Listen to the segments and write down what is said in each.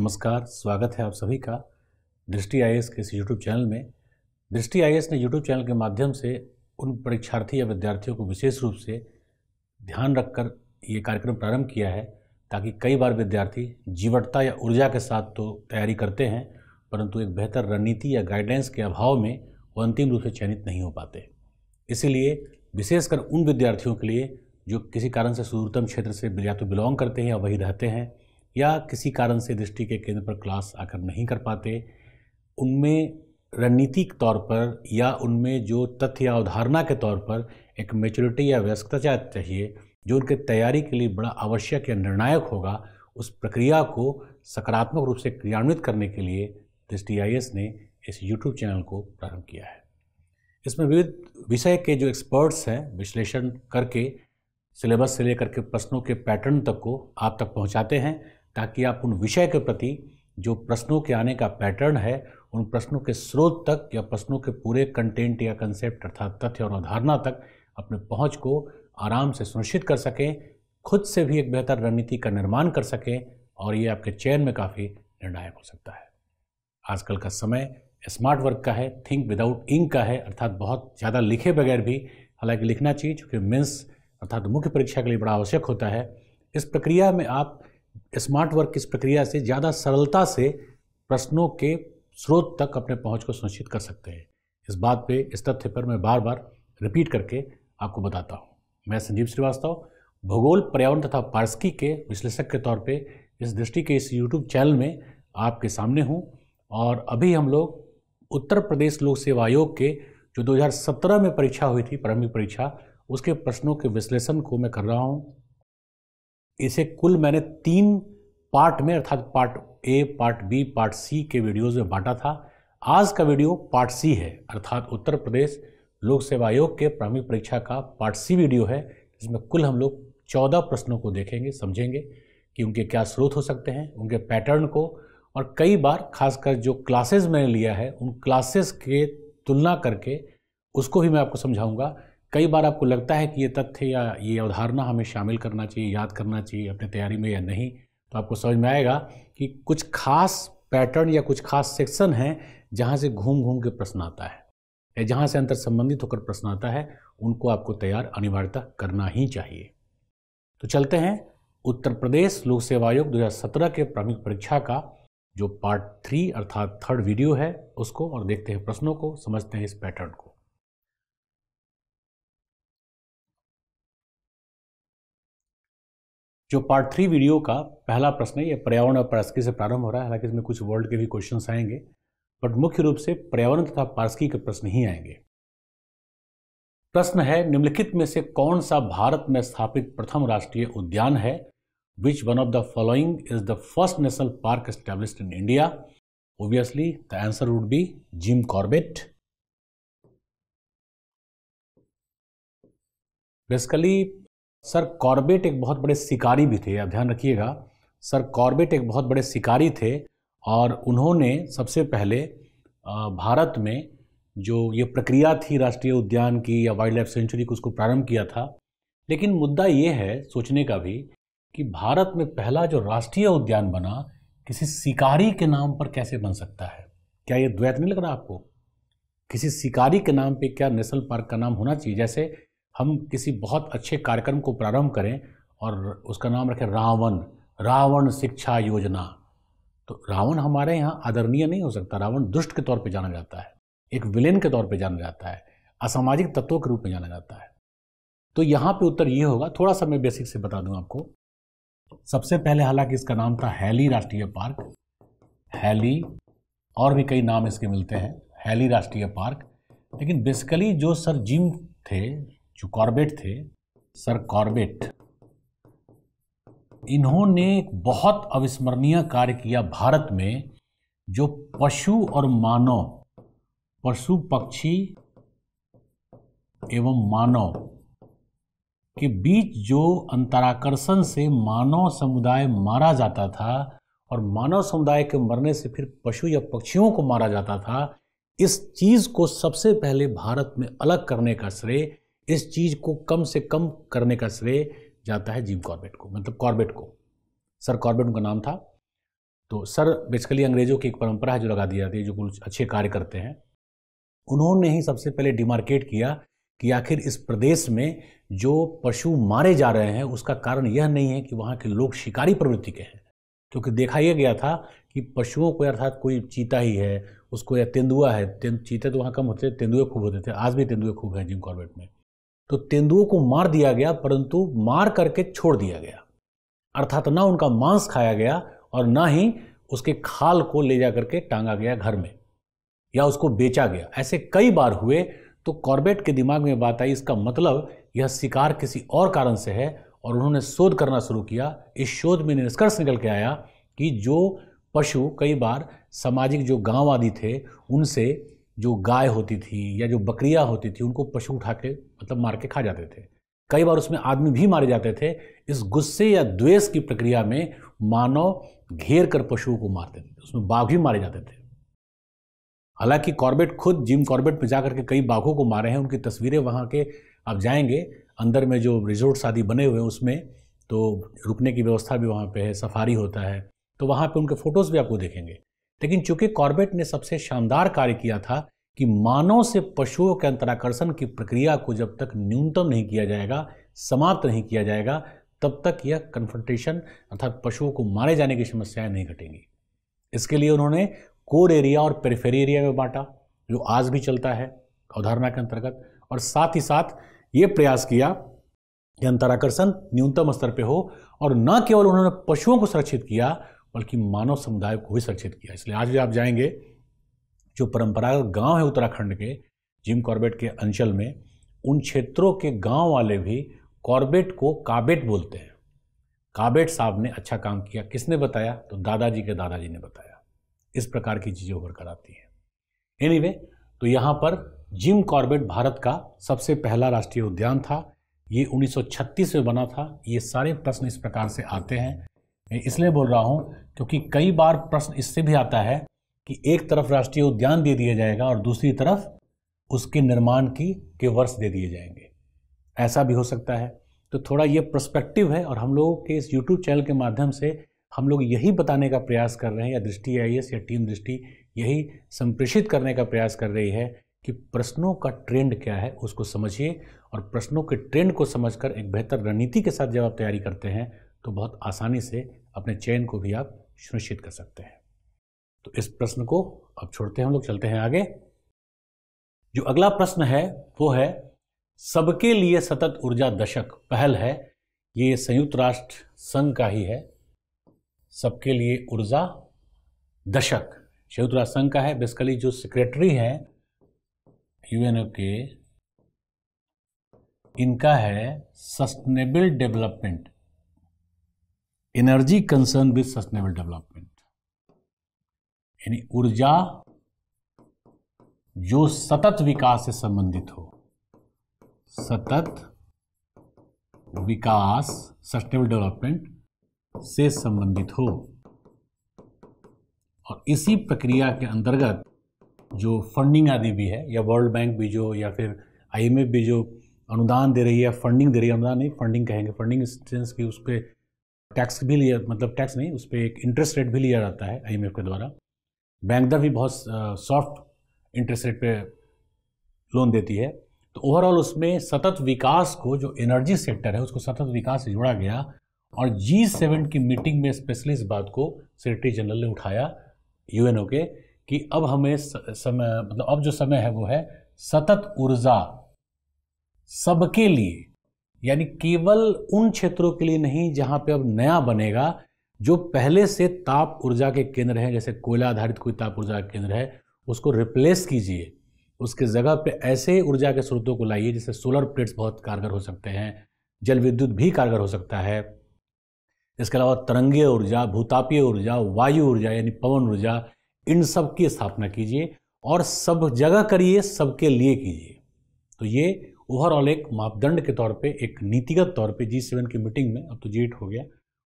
नमस्कार स्वागत है आप सभी का दृष्टि आई के इस यूट्यूब चैनल में दृष्टि आई ने यूट्यूब चैनल के माध्यम से उन परीक्षार्थी या विद्यार्थियों को विशेष रूप से ध्यान रखकर ये कार्यक्रम प्रारंभ किया है ताकि कई बार विद्यार्थी जीवटता या ऊर्जा के साथ तो तैयारी करते हैं परंतु एक बेहतर रणनीति या गाइडेंस के अभाव में वो अंतिम रूप से चयनित नहीं हो पाते इसीलिए विशेषकर उन विद्यार्थियों के लिए जो किसी कारण से सूर्यतम क्षेत्र से या तो बिलोंग करते हैं या वही रहते हैं या किसी कारण से दृष्टि के केंद्र पर क्लास आकर नहीं कर पाते उनमें रणनीतिक तौर पर या उनमें जो तथ्य या अवधारणा के तौर पर एक मेचोरिटी या व्यस्तता चाहिए जो उनके तैयारी के लिए बड़ा आवश्यक या निर्णायक होगा उस प्रक्रिया को सकारात्मक रूप से क्रियान्वित करने के लिए दृष्टि आई ने इस यूट्यूब चैनल को प्रारंभ किया है इसमें विविध विषय के जो एक्सपर्ट्स हैं विश्लेषण करके सिलेबस से लेकर के प्रश्नों के पैटर्न तक को आप तक पहुंचाते हैं ताकि आप उन विषय के प्रति जो प्रश्नों के आने का पैटर्न है उन प्रश्नों के स्रोत तक या प्रश्नों के पूरे कंटेंट या कंसेप्ट अर्थात तथ्य और अवधारणा तक अपने पहुंच को आराम से सुनिश्चित कर सकें खुद से भी एक बेहतर रणनीति का निर्माण कर सकें और ये आपके चयन में काफ़ी निर्णायक हो सकता है आजकल का समय स्मार्ट वर्क का है थिंक विदाउट इंक का है अर्थात बहुत ज़्यादा लिखे बगैर भी हालांकि लिखना चाहिए चूँकि मेन्स अर्थात मुख्य परीक्षा के लिए बड़ा आवश्यक होता है इस प्रक्रिया में आप स्मार्ट वर्क इस प्रक्रिया से ज़्यादा सरलता से प्रश्नों के स्रोत तक अपने पहुंच को सुनिश्चित कर सकते हैं इस बात पे इस तथ्य पर मैं बार बार रिपीट करके आपको बताता हूँ मैं संजीव श्रीवास्तव भूगोल पर्यावरण तथा पार्सकी के विश्लेषक के तौर पे इस दृष्टि के इस यूट्यूब चैनल में आपके सामने हूँ और अभी हम लोग उत्तर प्रदेश लोक सेवा आयोग के जो 2017 में परीक्षा हुई थी प्रारंभिक परीक्षा उसके प्रश्नों के विश्लेषण को मैं कर रहा हूँ इसे कुल मैंने तीन पार्ट में अर्थात part A part B part C के वीडियोज़ में बांटा था आज का वीडियो पार्ट सी है अर्थात उत्तर प्रदेश लोक सेवा आयोग के प्रारंभिक परीक्षा का पार्ट सी वीडियो है जिसमें कुल हम लोग चौदह प्रश्नों को देखेंगे समझेंगे कि उनके क्या स्रोत हो सकते हैं उनके पैटर्न को और कई बार खासकर जो क्लासेस मैंने लिया है उन क्लासेस के तुलना करके उसको भी मैं आपको समझाऊंगा कई बार आपको लगता है कि ये तथ्य या ये अवधारणा हमें शामिल करना चाहिए याद करना चाहिए अपनी तैयारी में या नहीं तो आपको समझ में आएगा कि कुछ खास पैटर्न या कुछ खास सेक्शन हैं जहाँ से घूम घूम के प्रश्न आता है या जहाँ से अंतर संबंधित होकर प्रश्न आता है उनको आपको तैयार अनिवार्यता करना ही चाहिए तो चलते हैं उत्तर प्रदेश लोक सेवा आयोग 2017 के प्रारंभिक परीक्षा का जो पार्ट थ्री अर्थात थर्ड वीडियो है उसको और देखते हैं प्रश्नों को समझते हैं इस पैटर्न को जो पार्ट थ्री वीडियो का पहला प्रश्न है ये पर्यावरण और पारस्की से प्रारंभ हो रहा है हालांकि इसमें कुछ वर्ल्ड के भी क्वेश्चन आएंगे बट मुख्य रूप से पर्यावरण तथा पारस्की के प्रश्न ही आएंगे प्रश्न है निम्नलिखित में से कौन सा भारत में स्थापित प्रथम राष्ट्रीय उद्यान है which one of the following is the first national park establish in India obviously the answer would be Jim Corbett basically sir Corbett एक बहुत बड़े शिकारी भी थे आप ध्यान रखिएगा सर कॉर्बेट एक बहुत बड़े शिकारी थे और उन्होंने सबसे पहले भारत में जो ये प्रक्रिया थी राष्ट्रीय उद्यान की या वाइल्ड लाइफ सेंचुरी को उसको प्रारंभ किया था लेकिन मुद्दा ये है सोचने का भी कि भारत में पहला जो राष्ट्रीय उद्यान बना किसी शिकारी के नाम पर कैसे बन सकता है क्या ये द्वैत नहीं लग रहा आपको किसी शिकारी के नाम पे क्या नेशनल पार्क का नाम होना चाहिए जैसे हम किसी बहुत अच्छे कार्यक्रम को प्रारंभ करें और उसका नाम रखें रावण रावण शिक्षा योजना तो रावण हमारे यहाँ आदरणीय नहीं हो सकता रावण दुष्ट के तौर पर जाना जाता है एक विलेन के तौर पर जाना जाता है असामाजिक तत्वों के रूप में जाना जाता है तो यहाँ पे उत्तर ये होगा थोड़ा सा मैं बेसिक से बता दूँ आपको सबसे पहले हालांकि इसका नाम था हैली राष्ट्रीय पार्क हैली और भी कई नाम इसके मिलते हैं हैली राष्ट्रीय पार्क लेकिन बेसिकली जो सर जिम थे जो कॉर्बेट थे सर कॉर्बेट इन्होंने एक बहुत अविस्मरणीय कार्य किया भारत में जो पशु और मानव पशु पक्षी एवं मानव के बीच जो अंतराकर्षण से मानव समुदाय मारा जाता था और मानव समुदाय के मरने से फिर पशु या पक्षियों को मारा जाता था इस चीज़ को सबसे पहले भारत में अलग करने का श्रेय इस चीज़ को कम से कम करने का श्रेय जाता है जिम कॉर्बेट को मतलब कॉर्बेट को सर कॉर्बेट उनका नाम था तो सर बेसिकली अंग्रेज़ों की एक परंपरा है जो लगा दी जाती है जो कुछ अच्छे कार्य करते हैं उन्होंने ही सबसे पहले डिमार्केट किया कि आखिर इस प्रदेश में जो पशु मारे जा रहे हैं उसका कारण यह नहीं है कि वहाँ के लोग शिकारी प्रवृत्ति के हैं क्योंकि देखा यह गया था कि पशुओं को अर्थात कोई चीता ही है उसको या तेंदुआ है तें, चीते तो वहाँ कम होते तेंदुए खूब होते थे आज भी तेंदुए खूब हैं जिम कॉर्बेट में तो तेंदुओं को मार दिया गया परंतु मार करके छोड़ दिया गया अर्थात ना उनका मांस खाया गया और ना ही उसके खाल को ले जा करके टांगा गया घर में या उसको बेचा गया ऐसे कई बार हुए तो कॉर्बेट के दिमाग में बात आई इसका मतलब यह शिकार किसी और कारण से है और उन्होंने शोध करना शुरू किया इस शोध में निष्कर्ष निकल के आया कि जो पशु कई बार सामाजिक जो गांव आदि थे उनसे जो गाय होती थी या जो बकरियाँ होती थी उनको पशु उठा के मतलब मार के खा जाते थे कई बार उसमें आदमी भी मारे जाते थे इस गुस्से या द्वेष की प्रक्रिया में मानव घेर कर पशुओं को मारते थे उसमें बाघ भी मारे जाते थे हालांकि कॉर्बेट खुद जिम कॉर्बेट में जा करके कई बाघों को मारे हैं उनकी तस्वीरें वहाँ के आप जाएंगे अंदर में जो रिजोर्ट आदि बने हुए हैं उसमें तो रुकने की व्यवस्था भी वहाँ पे है सफारी होता है तो वहाँ पे उनके फ़ोटोज़ भी आपको देखेंगे लेकिन चूंकि कॉर्बेट ने सबसे शानदार कार्य किया था कि मानव से पशुओं के अंतराकर्षण की प्रक्रिया को जब तक न्यूनतम नहीं किया जाएगा समाप्त नहीं किया जाएगा तब तक यह कन्फ्रटेशन अर्थात पशुओं को मारे जाने की समस्याएं नहीं घटेंगी इसके लिए उन्होंने कोर एरिया और पेरिफेरी एरिया में बांटा जो आज भी चलता है अवधारणा के अंतर्गत और साथ ही साथ ये प्रयास किया कि अंतराकर्षण न्यूनतम स्तर पर हो और न केवल उन्होंने पशुओं को सुरक्षित किया बल्कि मानव समुदाय को भी सुरक्षित किया इसलिए आज भी आप जाएंगे जो परंपरागत गांव है उत्तराखंड के जिम कॉर्बेट के अंचल में उन क्षेत्रों के गांव वाले भी कॉर्बेट को काबेट बोलते हैं काबेट साहब ने अच्छा काम किया किसने बताया तो दादाजी के दादाजी ने बताया इस प्रकार की चीज़ें उभर कर आती हैं एनीवे तो यहाँ पर जिम कॉर्बेट भारत का सबसे पहला राष्ट्रीय उद्यान था ये 1936 में बना था ये सारे प्रश्न इस प्रकार से आते हैं मैं इसलिए बोल रहा हूँ क्योंकि कई बार प्रश्न इससे भी आता है कि एक तरफ राष्ट्रीय उद्यान दे दिया जाएगा और दूसरी तरफ उसके निर्माण की के वर्ष दे दिए जाएंगे ऐसा भी हो सकता है तो थोड़ा ये प्रस्पेक्टिव है और हम लोगों के इस यूट्यूब चैनल के माध्यम से हम लोग यही बताने का प्रयास कर रहे हैं या दृष्टि आई या टीम दृष्टि यही संप्रेषित करने का प्रयास कर रही है कि प्रश्नों का ट्रेंड क्या है उसको समझिए और प्रश्नों के ट्रेंड को समझकर एक बेहतर रणनीति के साथ जब आप तैयारी करते हैं तो बहुत आसानी से अपने चयन को भी आप सुनिश्चित कर सकते हैं तो इस प्रश्न को अब छोड़ते हैं हम लोग चलते हैं आगे जो अगला प्रश्न है वो है सबके लिए सतत ऊर्जा दशक पहल है ये संयुक्त राष्ट्र संघ का ही है सबके लिए ऊर्जा दशक संयुक्त राष्ट्र संघ का है बेसिकली जो सेक्रेटरी है यूएनओ के इनका है sustainable development energy concern with sustainable development यानी ऊर्जा जो सतत विकास से संबंधित हो सतत विकास सस्टेनेबल डेवलपमेंट से संबंधित हो और इसी प्रक्रिया के अंतर्गत जो फंडिंग आदि भी है या वर्ल्ड बैंक भी जो या फिर आईएमएफ भी जो अनुदान दे रही है फंडिंग दे रही है अनुदान नहीं फंडिंग कहेंगे फंडिंग सेंस की उस पर टैक्स भी लिया मतलब टैक्स नहीं उस पर एक इंटरेस्ट रेट भी लिया जाता है आई के द्वारा बैंक दर भी बहुत सॉफ्ट इंटरेस्ट रेट पे लोन देती है तो ओवरऑल उसमें सतत विकास को जो एनर्जी सेक्टर है उसको सतत विकास से जोड़ा गया और जी सेवन की मीटिंग में स्पेशली इस बात को सेक्रेटरी जनरल ने उठाया यूएनओ के कि अब हमें समय मतलब अब जो समय है वो है सतत ऊर्जा सबके लिए यानी केवल उन क्षेत्रों के लिए नहीं जहाँ पे अब नया बनेगा जो पहले से ताप ऊर्जा के केंद्र हैं जैसे कोयला आधारित कोई ताप ऊर्जा केंद्र है उसको रिप्लेस कीजिए उसके जगह पे ऐसे ऊर्जा के स्रोतों को लाइए जैसे सोलर प्लेट्स बहुत कारगर हो सकते हैं जल विद्युत भी कारगर हो सकता है इसके अलावा तरंगीय ऊर्जा भूतापीय ऊर्जा वायु ऊर्जा यानी पवन ऊर्जा इन सब की स्थापना कीजिए और सब जगह करिए सबके लिए कीजिए तो ये ओवरऑल एक मापदंड के तौर पे एक नीतिगत तौर पे जी सेवन की मीटिंग में अब तो जी हो गया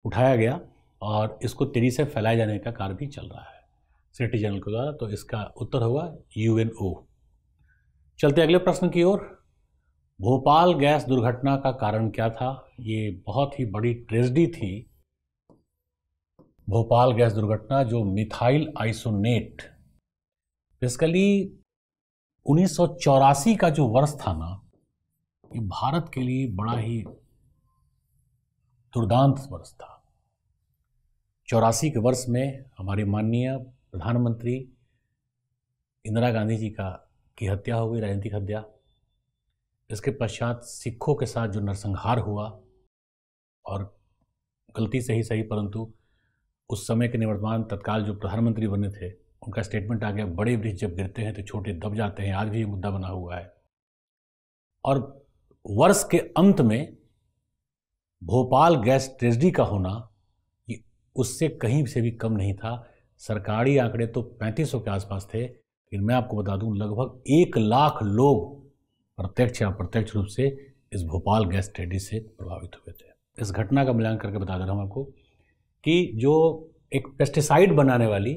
उठाया गया और इसको तेजी से फैलाए जाने का कार्य भी चल रहा है सेक्रेटरी जनरल के द्वारा तो इसका उत्तर हुआ ओ चलते अगले प्रश्न की ओर भोपाल गैस दुर्घटना का कारण क्या था ये बहुत ही बड़ी ट्रेजडी थी भोपाल गैस दुर्घटना जो मिथाइल आइसोनेट बेसिकली उन्नीस का जो वर्ष था ना ये भारत के लिए बड़ा ही दुर्दांत वर्ष था चौरासी के वर्ष में हमारे माननीय प्रधानमंत्री इंदिरा गांधी जी का की हत्या हो गई राजनीतिक हत्या इसके पश्चात सिखों के साथ जो नरसंहार हुआ और गलती से ही सही परंतु उस समय के निवर्तमान तत्काल जो प्रधानमंत्री बने थे उनका स्टेटमेंट आ गया बड़े वृक्ष जब गिरते हैं तो छोटे दब जाते हैं आज भी ये मुद्दा बना हुआ है और वर्ष के अंत में भोपाल गैस ट्रेजडी का होना उससे कहीं से भी कम नहीं था सरकारी आंकड़े तो 3500 के आसपास थे लेकिन मैं आपको बता दूं लगभग एक लाख लोग प्रत्यक्ष या अप्रत्यक्ष रूप से इस भोपाल गैस ट्रेडी से प्रभावित हुए थे इस घटना का मिलान करके बता दे रहा हूँ आपको कि जो एक पेस्टिसाइड बनाने वाली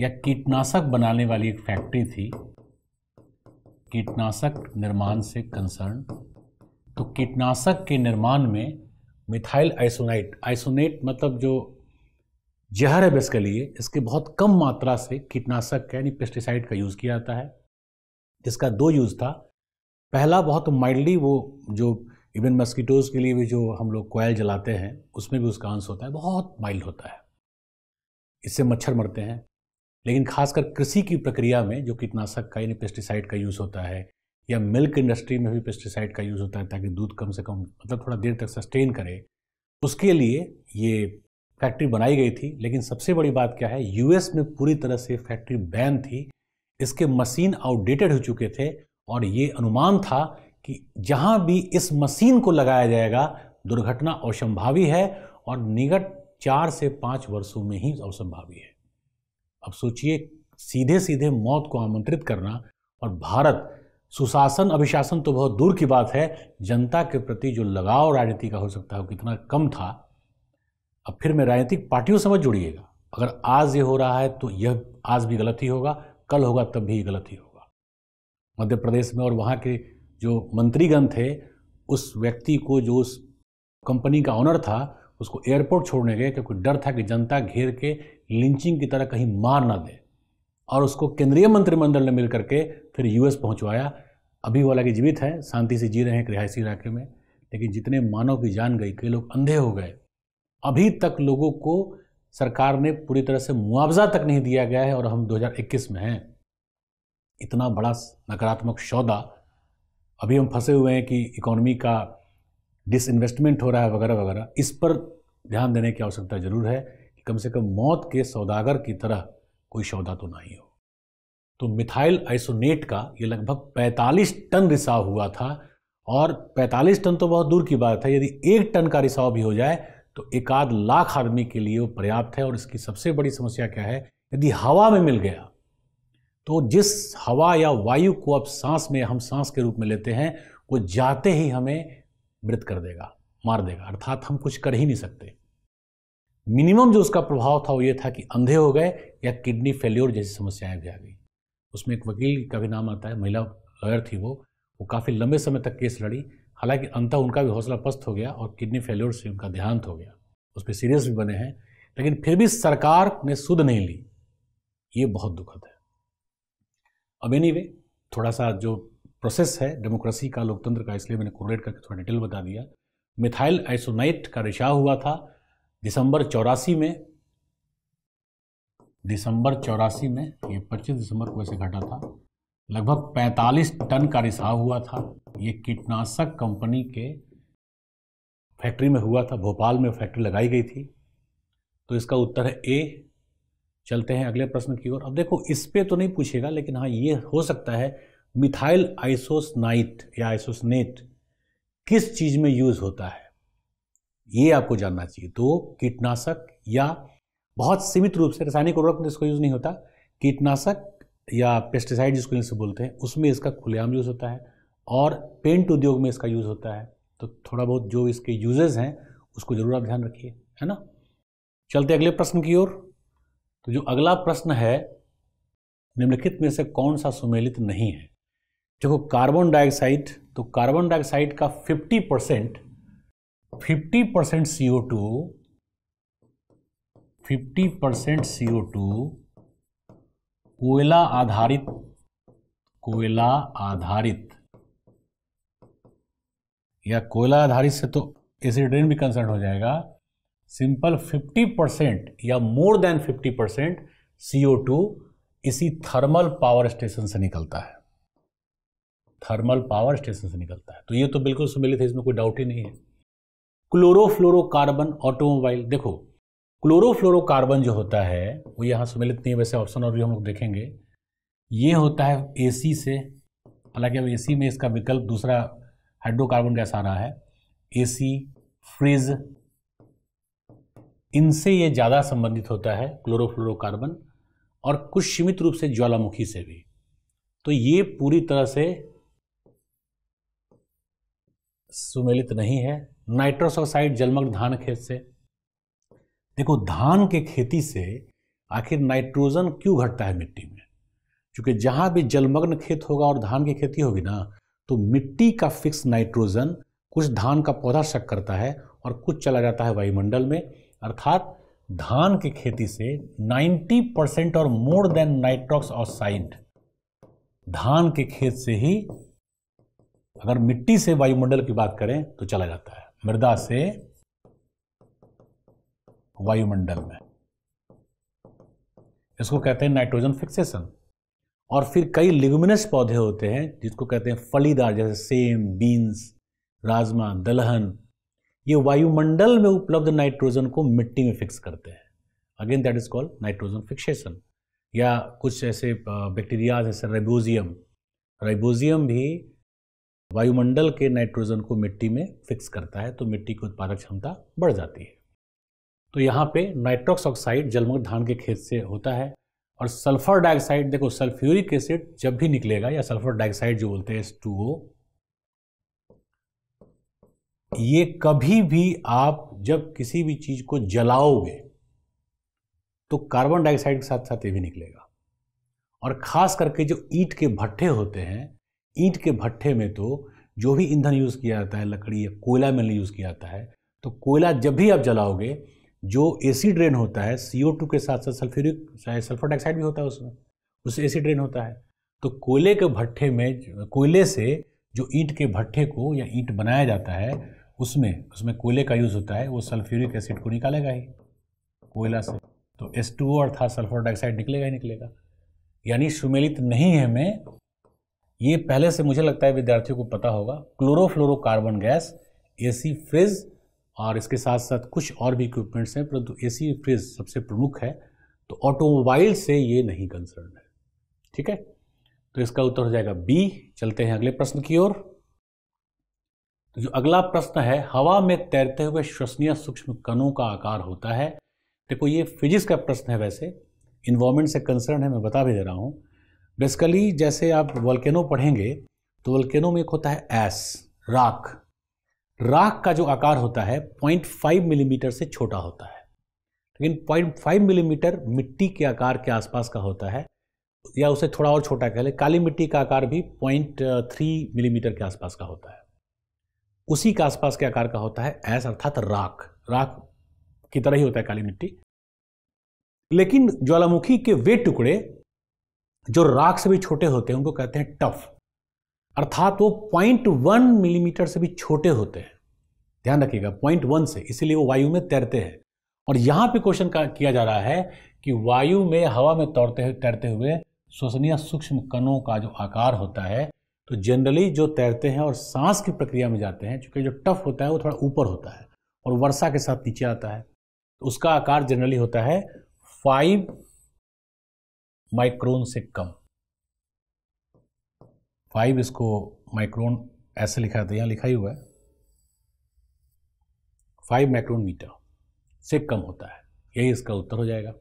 या कीटनाशक बनाने वाली एक फैक्ट्री थी कीटनाशक निर्माण से कंसर्न तो कीटनाशक के निर्माण में मिथाइल आइसोनाइट आइसोनेट मतलब जो जहर है बेसिकली लिए इसके बहुत कम मात्रा से कीटनाशक का यानी पेस्टिसाइड का यूज़ किया जाता है जिसका दो यूज़ था पहला बहुत माइल्डली वो जो इवन मस्कीटोज़ के लिए भी जो हम लोग कोयल जलाते हैं उसमें भी उसका अंश होता है बहुत माइल्ड होता है इससे मच्छर मरते हैं लेकिन खासकर कृषि की प्रक्रिया में जो कीटनाशक का यानी पेस्टिसाइड का यूज़ होता है या मिल्क इंडस्ट्री में भी पेस्टिसाइड का यूज़ होता है ताकि दूध कम से कम मतलब थोड़ा देर तक सस्टेन करे उसके लिए ये फैक्ट्री बनाई गई थी लेकिन सबसे बड़ी बात क्या है यूएस में पूरी तरह से फैक्ट्री बैन थी इसके मशीन आउटडेटेड हो चुके थे और ये अनुमान था कि जहाँ भी इस मशीन को लगाया जाएगा दुर्घटना असंभावी है और निकट चार से पाँच वर्षों में ही असंभावी है अब सोचिए सीधे सीधे मौत को आमंत्रित करना और भारत सुशासन अभिशासन तो बहुत दूर की बात है जनता के प्रति जो लगाव राजनीति का हो सकता है वो कितना कम था अब फिर मैं राजनीतिक पार्टियों से मत जुड़िएगा अगर आज ये हो रहा है तो यह आज भी गलत ही होगा कल होगा तब भी गलत ही होगा मध्य प्रदेश में और वहाँ के जो मंत्रीगण थे उस व्यक्ति को जो उस कंपनी का ऑनर था उसको एयरपोर्ट छोड़ने गए क्योंकि डर था कि जनता घेर के लिंचिंग की तरह कहीं मार ना दे और उसको केंद्रीय मंत्रिमंडल ने मिल करके फिर यूएस पहुंचवाया अभी वो हालांकि जीवित हैं शांति से जी रहे हैं एक रिहायशी इलाके में लेकिन जितने मानव की जान गई कई लोग अंधे हो गए अभी तक लोगों को सरकार ने पूरी तरह से मुआवजा तक नहीं दिया गया है और हम 2021 में हैं इतना बड़ा नकारात्मक सौदा अभी हम फंसे हुए हैं कि इकोनॉमी का डिसइन्वेस्टमेंट हो रहा है वगैरह वगैरह इस पर ध्यान देने की आवश्यकता ज़रूर है कि कम से कम मौत के सौदागर की तरह कोई सौदा तो नहीं हो तो मिथाइल आइसोनेट का ये लगभग 45 टन रिसाव हुआ था और 45 टन तो बहुत दूर की बात है यदि एक टन का रिसाव भी हो जाए तो एक आध लाख आदमी के लिए वो पर्याप्त है और इसकी सबसे बड़ी समस्या क्या है यदि हवा में मिल गया तो जिस हवा या वायु को अब सांस में हम सांस के रूप में लेते हैं वो जाते ही हमें मृत कर देगा मार देगा अर्थात हम कुछ कर ही नहीं सकते मिनिमम जो उसका प्रभाव था वो ये था कि अंधे हो गए या किडनी फेल्योर जैसी समस्याएं भी आ गई उसमें एक वकील का भी नाम आता है महिला लॉयर थी वो वो काफ़ी लंबे समय तक केस लड़ी हालांकि अंतः उनका भी हौसला पस्त हो गया और किडनी फेल्योर से उनका देहांत हो गया उस पर सीरियस भी बने हैं लेकिन फिर भी सरकार ने सुध नहीं ली ये बहुत दुखद है अब एनी anyway, थोड़ा सा जो प्रोसेस है डेमोक्रेसी का लोकतंत्र का इसलिए मैंने कोरेट करके थोड़ा डिटेल बता दिया मिथाइल आइसोनाइट का रिशा हुआ था दिसंबर चौरासी में दिसंबर चौरासी में ये 25 दिसंबर को ऐसे घटा था लगभग 45 टन का रिसाव हुआ था ये कीटनाशक कंपनी के फैक्ट्री में हुआ था भोपाल में फैक्ट्री लगाई गई थी तो इसका उत्तर है ए चलते हैं अगले प्रश्न की ओर अब देखो इस पर तो नहीं पूछेगा लेकिन हाँ ये हो सकता है मिथाइल आइसोसनाइट या आइसोसनेट किस चीज़ में यूज़ होता है ये आपको जानना चाहिए तो कीटनाशक या बहुत सीमित रूप से रासायनिक उर्वरक में इसका यूज़ नहीं होता कीटनाशक या पेस्टिसाइड जिसको इनसे बोलते हैं उसमें इसका खुलेआम यूज़ होता है और पेंट उद्योग में इसका यूज़ होता है तो थोड़ा बहुत जो इसके यूजेज हैं उसको ज़रूर आप ध्यान रखिए है ना चलते अगले प्रश्न की ओर तो जो अगला प्रश्न है निम्नलिखित में से कौन सा सुमेलित नहीं है देखो कार्बन डाइऑक्साइड तो कार्बन डाइऑक्साइड का 50 percent fifty percent C O two 50 percent C O two कोयला आधारित कोयला आधारित या कोयला आधारित से तो एसिड ड्रेन भी कंसर्न हो जाएगा सिंपल 50 परसेंट या more than 50 percent C O two इसी थर्मल पावर स्टेशन से निकलता है थर्मल पावर स्टेशन से निकलता है तो ये तो बिल्कुल सुमिलित है इसमें कोई डाउट ही नहीं है क्लोरोफ्लोरोकार्बन ऑटोमोबाइल देखो क्लोरोफ्लोरोकार्बन जो होता है वो यहाँ सम्मिलित नहीं है वैसे ऑप्शन और भी हम लोग देखेंगे ये होता है ए से हालांकि अब ए में इसका विकल्प दूसरा हाइड्रोकार्बन गैस आ रहा है ए फ्रिज इनसे ये ज़्यादा संबंधित होता है क्लोरोफ्लोरोकार्बन और कुछ सीमित रूप से ज्वालामुखी से भी तो ये पूरी तरह से सुमेलित नहीं है नाइट्रोसऑक्साइड ऑक्साइड जलमग्न धान खेत से देखो धान के खेती से आखिर नाइट्रोजन क्यों घटता है मिट्टी में क्योंकि जहां भी जलमग्न खेत होगा और धान की खेती होगी ना तो मिट्टी का फिक्स नाइट्रोजन कुछ धान का पौधा शक करता है और कुछ चला जाता है वायुमंडल में अर्थात धान की खेती से 90 परसेंट और मोर देन नाइट्रोक्स ऑक्साइड धान के खेत से ही अगर मिट्टी से वायुमंडल की बात करें तो चला जाता है मृदा से वायुमंडल में इसको कहते हैं नाइट्रोजन फिक्सेशन और फिर कई लिगुमिनस पौधे होते हैं जिसको कहते हैं फलीदार जैसे सेम बीन्स राजमा दलहन ये वायुमंडल में उपलब्ध नाइट्रोजन को मिट्टी में फिक्स करते हैं again that is called nitrogen fixation या कुछ ऐसे बैक्टीरियाज जैसे रेबोजियम रेबोजियम भी वायुमंडल के नाइट्रोजन को मिट्टी में फिक्स करता है तो मिट्टी की उत्पादक क्षमता बढ़ जाती है तो यहाँ पे नाइट्रोक्स ऑक्साइड जलमग्न धान के खेत से होता है और सल्फर डाइऑक्साइड देखो सल्फ्यूरिक एसिड जब भी निकलेगा या सल्फर डाइऑक्साइड जो बोलते हैं एस टू ओ ये कभी भी आप जब किसी भी चीज़ को जलाओगे तो कार्बन डाइऑक्साइड के साथ साथ ये भी निकलेगा और ख़ास करके जो ईंट के भट्ठे होते हैं ईंट के भट्ठे में तो जो भी ईंधन यूज़ किया जाता है लकड़ी या कोयला में यूज़ किया जाता है तो कोयला जब भी आप जलाओगे जो एसी ड्रेन होता है ओ टू के साथ साथ सल्फ्यूरिक सल्फर डाइऑक्साइड भी होता है उसमें उससे एसी ड्रेन होता है तो कोयले के भट्ठे में कोयले से जो ईंट के भट्ठे को या ईंट बनाया जाता है उसमें उसमें कोयले का यूज़ होता है वो सल्फ्यूरिक एसिड को निकालेगा ही कोयला से तो एस टू अर्थात सल्फर डाइऑक्साइड निकलेगा ही निकलेगा यानी सुमेलित नहीं है मैं ये पहले से मुझे लगता है विद्यार्थियों को पता होगा क्लोरोफ्लोरोकार्बन गैस एसी फ्रिज और इसके साथ साथ कुछ और भी इक्विपमेंट्स हैं परंतु ए सी फ्रिज सबसे प्रमुख है तो ऑटोमोबाइल से ये नहीं कंसर्न है ठीक है तो इसका उत्तर हो जाएगा बी चलते हैं अगले प्रश्न की ओर तो जो अगला प्रश्न है हवा में तैरते हुए श्वसनीय सूक्ष्म कणों का आकार होता है देखो ये फिजिक्स का प्रश्न है वैसे इन्वायरमेंट से कंसर्न है मैं बता भी दे रहा हूँ बेसिकली जैसे आप वॉल्केनो पढ़ेंगे तो वॉल्केनो में एक होता है एस राख राख का जो आकार होता है 0.5 मिलीमीटर से छोटा होता है लेकिन 0.5 मिलीमीटर मिट्टी के आकार के आसपास का होता है या उसे थोड़ा और छोटा कह लें काली मिट्टी का आकार भी 0.3 मिलीमीटर के आसपास का होता है उसी के आसपास के आकार का होता है ऐस अर्थात राख राख की तरह ही होता है काली मिट्टी लेकिन ज्वालामुखी के वे टुकड़े जो राख से भी छोटे होते हैं उनको कहते हैं टफ अर्थात वो पॉइंट वन मिलीमीटर से भी छोटे होते हैं ध्यान रखिएगा पॉइंट वन से इसीलिए वो वायु में तैरते हैं और यहां पे क्वेश्चन किया जा रहा है कि वायु में हवा में तौरते हुए तैरते हुए श्वसनीय सूक्ष्म कणों का जो आकार होता है तो जनरली जो तैरते हैं और सांस की प्रक्रिया में जाते हैं चूंकि जो टफ होता है वो थोड़ा ऊपर होता है और वर्षा के साथ नीचे आता है तो उसका आकार जनरली होता है फाइव माइक्रोन से कम फाइव इसको माइक्रोन ऐसे लिखा था यहाँ लिखा ही हुआ है फाइव मीटर से कम होता है यही इसका उत्तर हो जाएगा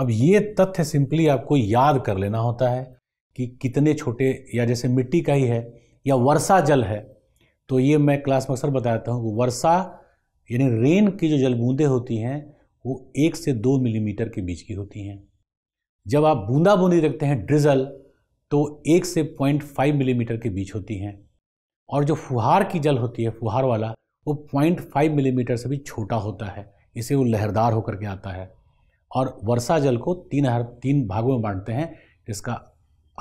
अब ये तथ्य सिंपली आपको याद कर लेना होता है कि कितने छोटे या जैसे मिट्टी का ही है या वर्षा जल है तो ये मैं क्लास में अक्सर बताता हूँ वर्षा यानी रेन की जो जल बूंदे होती हैं वो एक से दो मिलीमीटर के बीच की होती हैं जब आप बूंदा बूंदी रखते हैं ड्रिज़ल तो एक से पॉइंट फाइव मिलीमीटर के बीच होती हैं और जो फुहार की जल होती है फुहार वाला वो पॉइंट फाइव मिलीमीटर से भी छोटा होता है इसे वो लहरदार होकर के आता है और वर्षा जल को तीन हर तीन भागों में बांटते हैं जिसका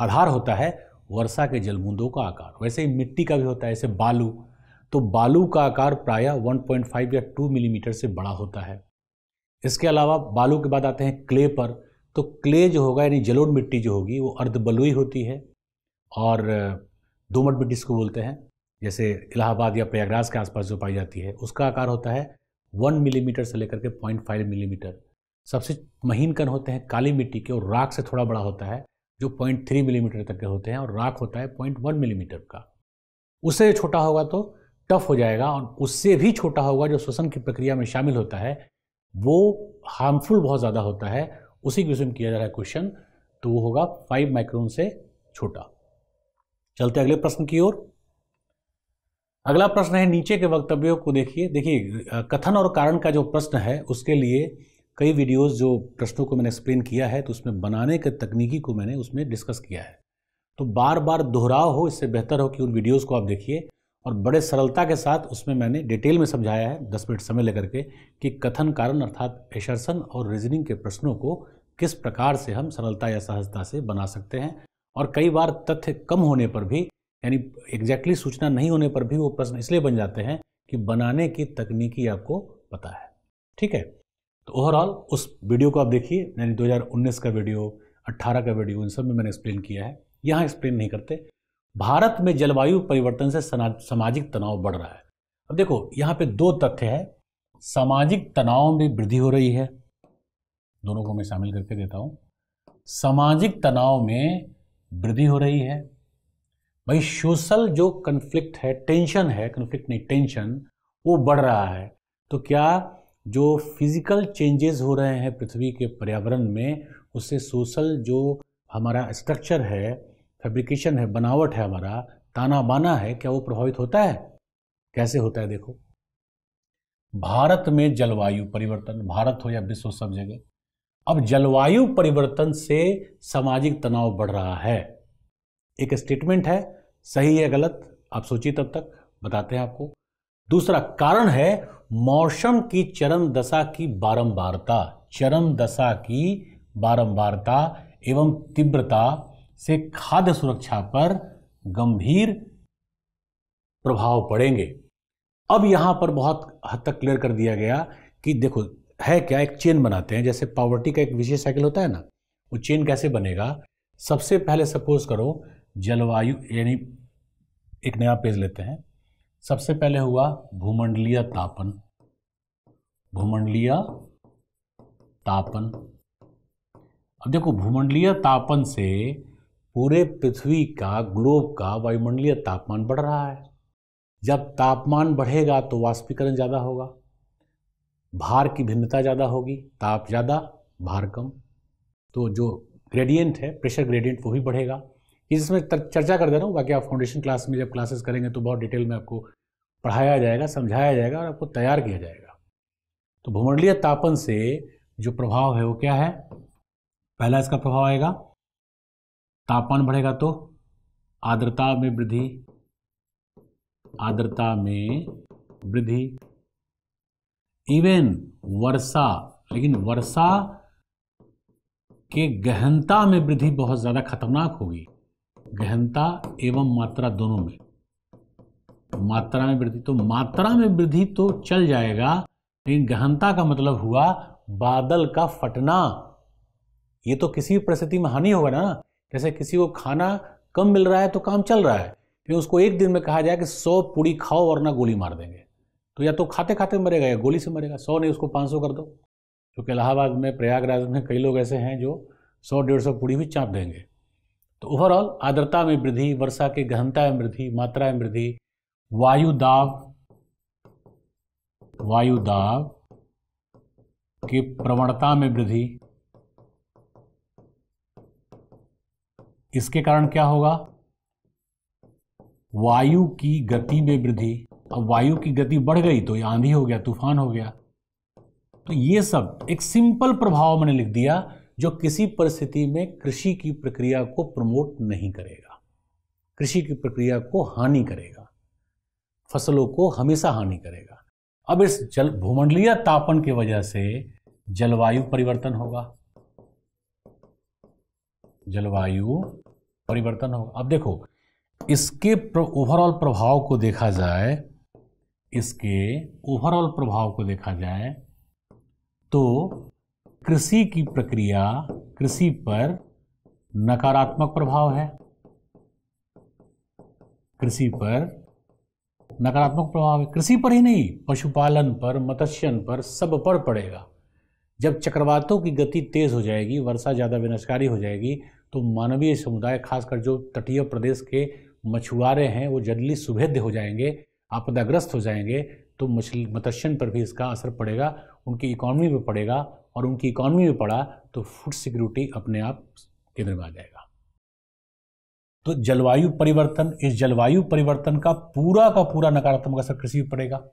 आधार होता है वर्षा के जल बूंदों का आकार वैसे ही मिट्टी का भी होता है ऐसे बालू तो बालू का आकार प्रायः 1.5 या 2 मिलीमीटर से बड़ा होता है इसके अलावा बालू के बाद आते हैं क्ले पर तो क्ले जो होगा यानी जलोढ़ मिट्टी जो होगी वो अर्धबलुई होती है और दोमट मिट्टी इसको बोलते हैं जैसे इलाहाबाद या प्रयागराज के आसपास जो पाई जाती है उसका आकार होता है वन मिलीमीटर से लेकर के पॉइंट फाइव मिलीमीटर सबसे महीन कण होते हैं काली मिट्टी के और राख से थोड़ा बड़ा होता है जो पॉइंट थ्री मिलीमीटर तक के होते हैं और राख होता है पॉइंट वन मिलीमीटर का उससे छोटा होगा तो टफ हो जाएगा और उससे भी छोटा होगा जो श्वसन की प्रक्रिया में शामिल होता है वो हार्मफुल बहुत ज़्यादा होता है उसी क्वेश्चन में किया जा रहा है क्वेश्चन तो वो होगा फाइव माइक्रोन से छोटा चलते अगले प्रश्न की ओर अगला प्रश्न है नीचे के वक्तव्यों को देखिए देखिए कथन और कारण का जो प्रश्न है उसके लिए कई वीडियोस जो प्रश्नों को मैंने एक्सप्लेन किया है तो उसमें बनाने के तकनीकी को मैंने उसमें डिस्कस किया है तो बार बार दोहराव हो इससे बेहतर हो कि उन वीडियोस को आप देखिए और बड़े सरलता के साथ उसमें मैंने डिटेल में समझाया है दस मिनट समय लेकर के कि कथन कारण अर्थात एशर्सन और रीजनिंग के प्रश्नों को किस प्रकार से हम सरलता या सहजता से बना सकते हैं और कई बार तथ्य कम होने पर भी यानी एग्जैक्टली सूचना नहीं होने पर भी वो प्रश्न इसलिए बन जाते हैं कि बनाने की तकनीकी आपको पता है ठीक है तो ओवरऑल उस वीडियो को आप देखिए यानी 2019 का वीडियो 18 का वीडियो इन सब में मैंने एक्सप्लेन किया है यहाँ एक्सप्लेन नहीं करते भारत में जलवायु परिवर्तन से सामाजिक तनाव बढ़ रहा है अब देखो यहाँ पे दो तथ्य है सामाजिक तनाव में वृद्धि हो रही है दोनों को मैं शामिल करके देता हूँ सामाजिक तनाव में वृद्धि हो रही है भाई सोशल जो कन्फ्लिक्ट है टेंशन है कन्फ्लिक्ट नहीं टेंशन वो बढ़ रहा है तो क्या जो फिजिकल चेंजेस हो रहे हैं पृथ्वी के पर्यावरण में उससे सोशल जो हमारा स्ट्रक्चर है फैब्रिकेशन है बनावट है हमारा ताना बाना है क्या वो प्रभावित होता है कैसे होता है देखो भारत में जलवायु परिवर्तन भारत हो या विश्व सब जगह अब जलवायु परिवर्तन से सामाजिक तनाव बढ़ रहा है एक स्टेटमेंट है सही है गलत आप सोचिए तब तक बताते हैं आपको दूसरा कारण है मौसम की चरम दशा की बारंबारता चरम दशा की बारंबारता एवं तीव्रता से खाद्य सुरक्षा पर गंभीर प्रभाव पड़ेंगे अब यहां पर बहुत हद तक क्लियर कर दिया गया कि देखो है क्या एक चेन बनाते हैं जैसे पावर्टी का एक विशेष साइकिल होता है ना वो चेन कैसे बनेगा सबसे पहले सपोज करो जलवायु यानी एक नया पेज लेते हैं सबसे पहले हुआ भूमंडलीय तापन भूमंडलीय तापन अब देखो भूमंडलीय तापन से पूरे पृथ्वी का ग्लोब का वायुमंडलीय तापमान बढ़ रहा है जब तापमान बढ़ेगा तो वाष्पीकरण ज़्यादा होगा भार की भिन्नता ज़्यादा होगी ताप ज़्यादा भार कम तो जो ग्रेडियंट है प्रेशर ग्रेडियंट वो भी बढ़ेगा इसमें चर्चा कर दे रहा हूँ बाकी आप फाउंडेशन क्लास में जब क्लासेस करेंगे तो बहुत डिटेल में आपको पढ़ाया जाएगा समझाया जाएगा और आपको तैयार किया जाएगा तो भूमंडलीय तापन से जो प्रभाव है वो क्या है पहला इसका प्रभाव आएगा तापमान बढ़ेगा तो आर्द्रता में वृद्धि आर्द्रता में वृद्धि इवेन वर्षा लेकिन वर्षा के गहनता में वृद्धि बहुत ज़्यादा खतरनाक होगी गहनता एवं मात्रा दोनों में मात्रा में वृद्धि तो मात्रा में वृद्धि तो चल जाएगा लेकिन गहनता का मतलब हुआ बादल का फटना ये तो किसी भी परिस्थिति में हानि होगा ना जैसे किसी को खाना कम मिल रहा है तो काम चल रहा है फिर उसको एक दिन में कहा जाए कि सौ पूड़ी खाओ वरना गोली मार देंगे तो या तो खाते खाते मरेगा या गोली से मरेगा सौ नहीं उसको पाँच सौ कर दो क्योंकि इलाहाबाद में प्रयागराज में कई लोग ऐसे हैं जो सौ डेढ़ सौ पूड़ी भी चाँप देंगे तो ओवरऑल आर्द्रता में वृद्धि वर्षा की गहनता में वृद्धि मात्रा में वृद्धि वायु दाब वायु दाब की प्रवणता में वृद्धि इसके कारण क्या होगा वायु की गति में वृद्धि अब वायु की गति बढ़ गई तो आंधी हो गया तूफान हो गया तो ये सब एक सिंपल प्रभाव मैंने लिख दिया जो किसी परिस्थिति में कृषि की प्रक्रिया को प्रमोट नहीं करेगा कृषि की प्रक्रिया को हानि करेगा फसलों को हमेशा हानि करेगा अब इस जल भूमंडलीय तापन की वजह से जलवायु परिवर्तन होगा जलवायु परिवर्तन होगा अब देखो इसके ओवरऑल प्रभाव को देखा जाए इसके ओवरऑल प्रभाव को देखा जाए तो कृषि की प्रक्रिया कृषि पर नकारात्मक प्रभाव है कृषि पर नकारात्मक प्रभाव है कृषि पर ही नहीं पशुपालन पर मत्स्यन पर सब पर पड़ेगा जब चक्रवातों की गति तेज़ हो जाएगी वर्षा ज़्यादा विनाशकारी हो जाएगी तो मानवीय समुदाय खासकर जो तटीय प्रदेश के मछुआरे हैं वो जल्दी सुभेद्य हो जाएंगे आपदाग्रस्त हो जाएंगे तो मछली मत्स्यन पर भी इसका असर पड़ेगा उनकी इकॉनमी में पड़ेगा और उनकी इकॉनमी में पड़ा तो फूड सिक्योरिटी अपने आप केंद्र में आ जाएगा तो जलवायु परिवर्तन इस जलवायु परिवर्तन का पूरा का पूरा नकारात्मक असर कृषि पर पड़ेगा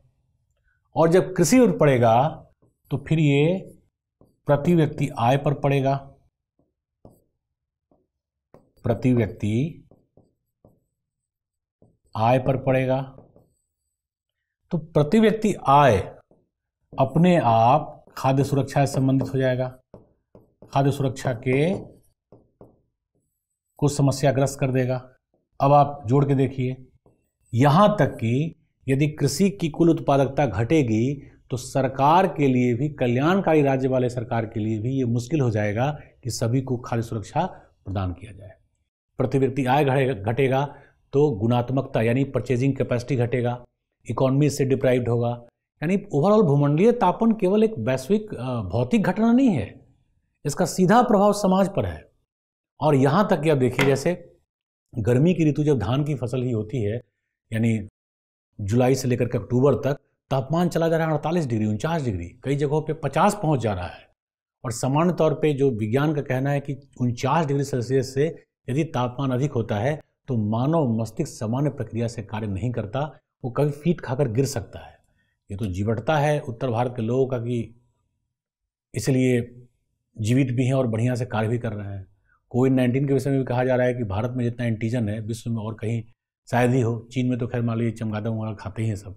और जब कृषि पर पड़ेगा तो फिर ये प्रति व्यक्ति आय पर पड़ेगा प्रति व्यक्ति आय पर पड़ेगा तो प्रति व्यक्ति आय अपने आप खाद्य सुरक्षा से संबंधित हो जाएगा खाद्य सुरक्षा के कुछ ग्रस्त कर देगा अब आप जोड़ के देखिए यहां तक कि यदि कृषि की कुल उत्पादकता घटेगी तो सरकार के लिए भी कल्याणकारी राज्य वाले सरकार के लिए भी ये मुश्किल हो जाएगा कि सभी को खाद्य सुरक्षा प्रदान किया जाए प्रति व्यक्ति आय घटेगा तो गुणात्मकता यानी परचेजिंग कैपेसिटी घटेगा इकोनॉमी से डिप्राइव्ड होगा यानी ओवरऑल भूमंडलीय तापन केवल एक वैश्विक भौतिक घटना नहीं है इसका सीधा प्रभाव समाज पर है और यहाँ तक कि आप देखिए जैसे गर्मी की ऋतु जब धान की फसल ही होती है यानी जुलाई से लेकर के अक्टूबर तक तापमान चला जा रहा है अड़तालीस डिग्री उनचास डिग्री कई जगहों पे पचास पहुंच जा रहा है और सामान्य तौर पे जो विज्ञान का कहना है कि उनचास डिग्री सेल्सियस से यदि तापमान अधिक होता है तो मानव मस्तिष्क सामान्य प्रक्रिया से कार्य नहीं करता वो कभी फीट खाकर गिर सकता है ये तो जीवटता है उत्तर भारत के लोगों का कि इसलिए जीवित भी हैं और बढ़िया से कार्य भी कर रहे हैं कोविड नाइन्टीन के विषय में भी कहा जा रहा है कि भारत में जितना एंटीजन है विश्व में और कहीं शायद ही हो चीन में तो खैर मान लीजिए चमगादा वगैरह खाते ही हैं सब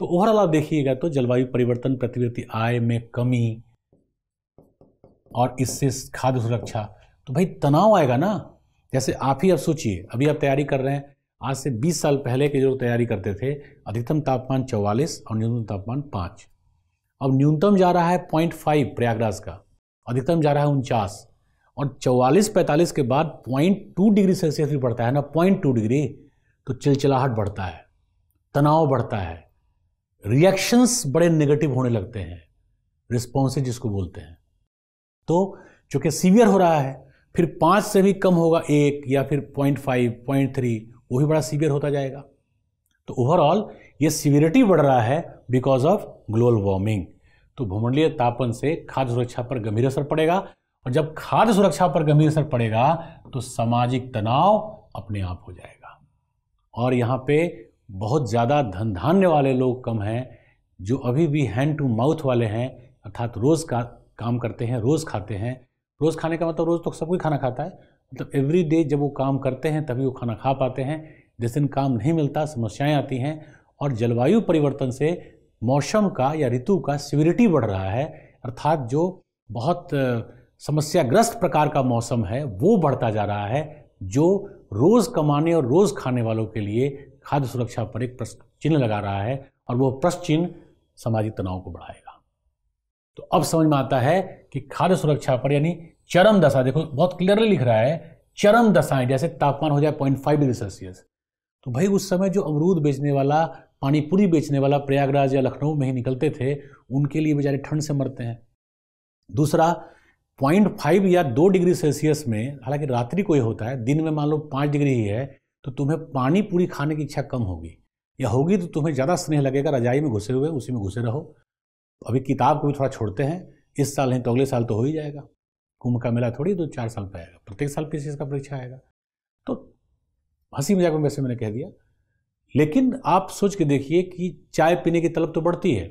तो ओवरऑल आप देखिएगा तो जलवायु परिवर्तन प्रतिवर्ती आय में कमी और इससे खाद्य सुरक्षा तो भाई तनाव आएगा ना जैसे आप ही अब सोचिए अभी आप तैयारी कर रहे हैं आज से 20 साल पहले के जो तैयारी करते थे अधिकतम तापमान 44 और न्यूनतम तापमान 5 अब न्यूनतम जा रहा है पॉइंट फाइव प्रयागराज का अधिकतम जा रहा है उनचास और 44-45 के बाद पॉइंट टू डिग्री सेल्सियस भी बढ़ता है ना पॉइंट टू डिग्री तो चिलचिलाहट बढ़ता है तनाव बढ़ता है रिएक्शंस बड़े नेगेटिव होने लगते हैं रिस्पॉन्सेज जिसको बोलते हैं तो चूंकि सीवियर हो रहा है फिर पांच से भी कम होगा एक या फिर पॉइंट फाइव पॉइंट थ्री वो भी बड़ा सीवियर होता जाएगा तो ओवरऑल ये सीवियरिटी बढ़ रहा है बिकॉज ऑफ ग्लोबल वार्मिंग तो भूमंडलीय तापन से खाद्य सुरक्षा पर गंभीर असर पड़ेगा और जब खाद्य सुरक्षा पर गंभीर असर पड़ेगा तो सामाजिक तनाव अपने आप हो जाएगा और यहाँ पे बहुत ज़्यादा धन धान्य वाले लोग कम हैं जो अभी भी हैंड टू माउथ वाले हैं अर्थात रोज़ का काम करते हैं रोज़ खाते हैं रोज़ खाने का मतलब रोज़ तो सब कोई खाना खाता है मतलब एवरी डे जब वो काम करते हैं तभी वो खाना खा पाते हैं जिस दिन काम नहीं मिलता समस्याएं आती हैं और जलवायु परिवर्तन से मौसम का या ऋतु का सिविरिटी बढ़ रहा है अर्थात जो बहुत समस्याग्रस्त प्रकार का मौसम है वो बढ़ता जा रहा है जो रोज़ कमाने और रोज़ खाने वालों के लिए खाद्य सुरक्षा पर एक प्रश्न चिन्ह लगा रहा है और वो प्रश्न चिन्ह सामाजिक तनाव को बढ़ाएगा तो अब समझ में आता है कि खाद्य सुरक्षा पर यानी चरम दशा देखो बहुत क्लियरली लिख रहा है चरम दशाएं जैसे तापमान हो जाए पॉइंट फाइव डिग्री सेल्सियस तो भाई उस समय जो अमरूद बेचने वाला पानीपुरी बेचने वाला प्रयागराज या लखनऊ में ही निकलते थे उनके लिए बेचारे ठंड से मरते हैं दूसरा पॉइंट फाइव या दो डिग्री सेल्सियस में हालांकि रात्रि को यह होता है दिन में मान लो पाँच डिग्री ही है तो तुम्हें पानी पूरी खाने की इच्छा कम होगी या होगी तो तुम्हें ज़्यादा स्नेह लगेगा रजाई में घुसे हुए उसी में घुसे रहो अभी किताब को भी थोड़ा छोड़ते हैं इस साल नहीं तो अगले साल तो हो ही जाएगा कुंभ का मेला थोड़ी दो चार साल पर आएगा प्रत्येक साल किसी चीज़ का परीक्षा आएगा तो हंसी मजाक में वैसे मैंने कह दिया लेकिन आप सोच के देखिए कि चाय पीने की तलब तो बढ़ती है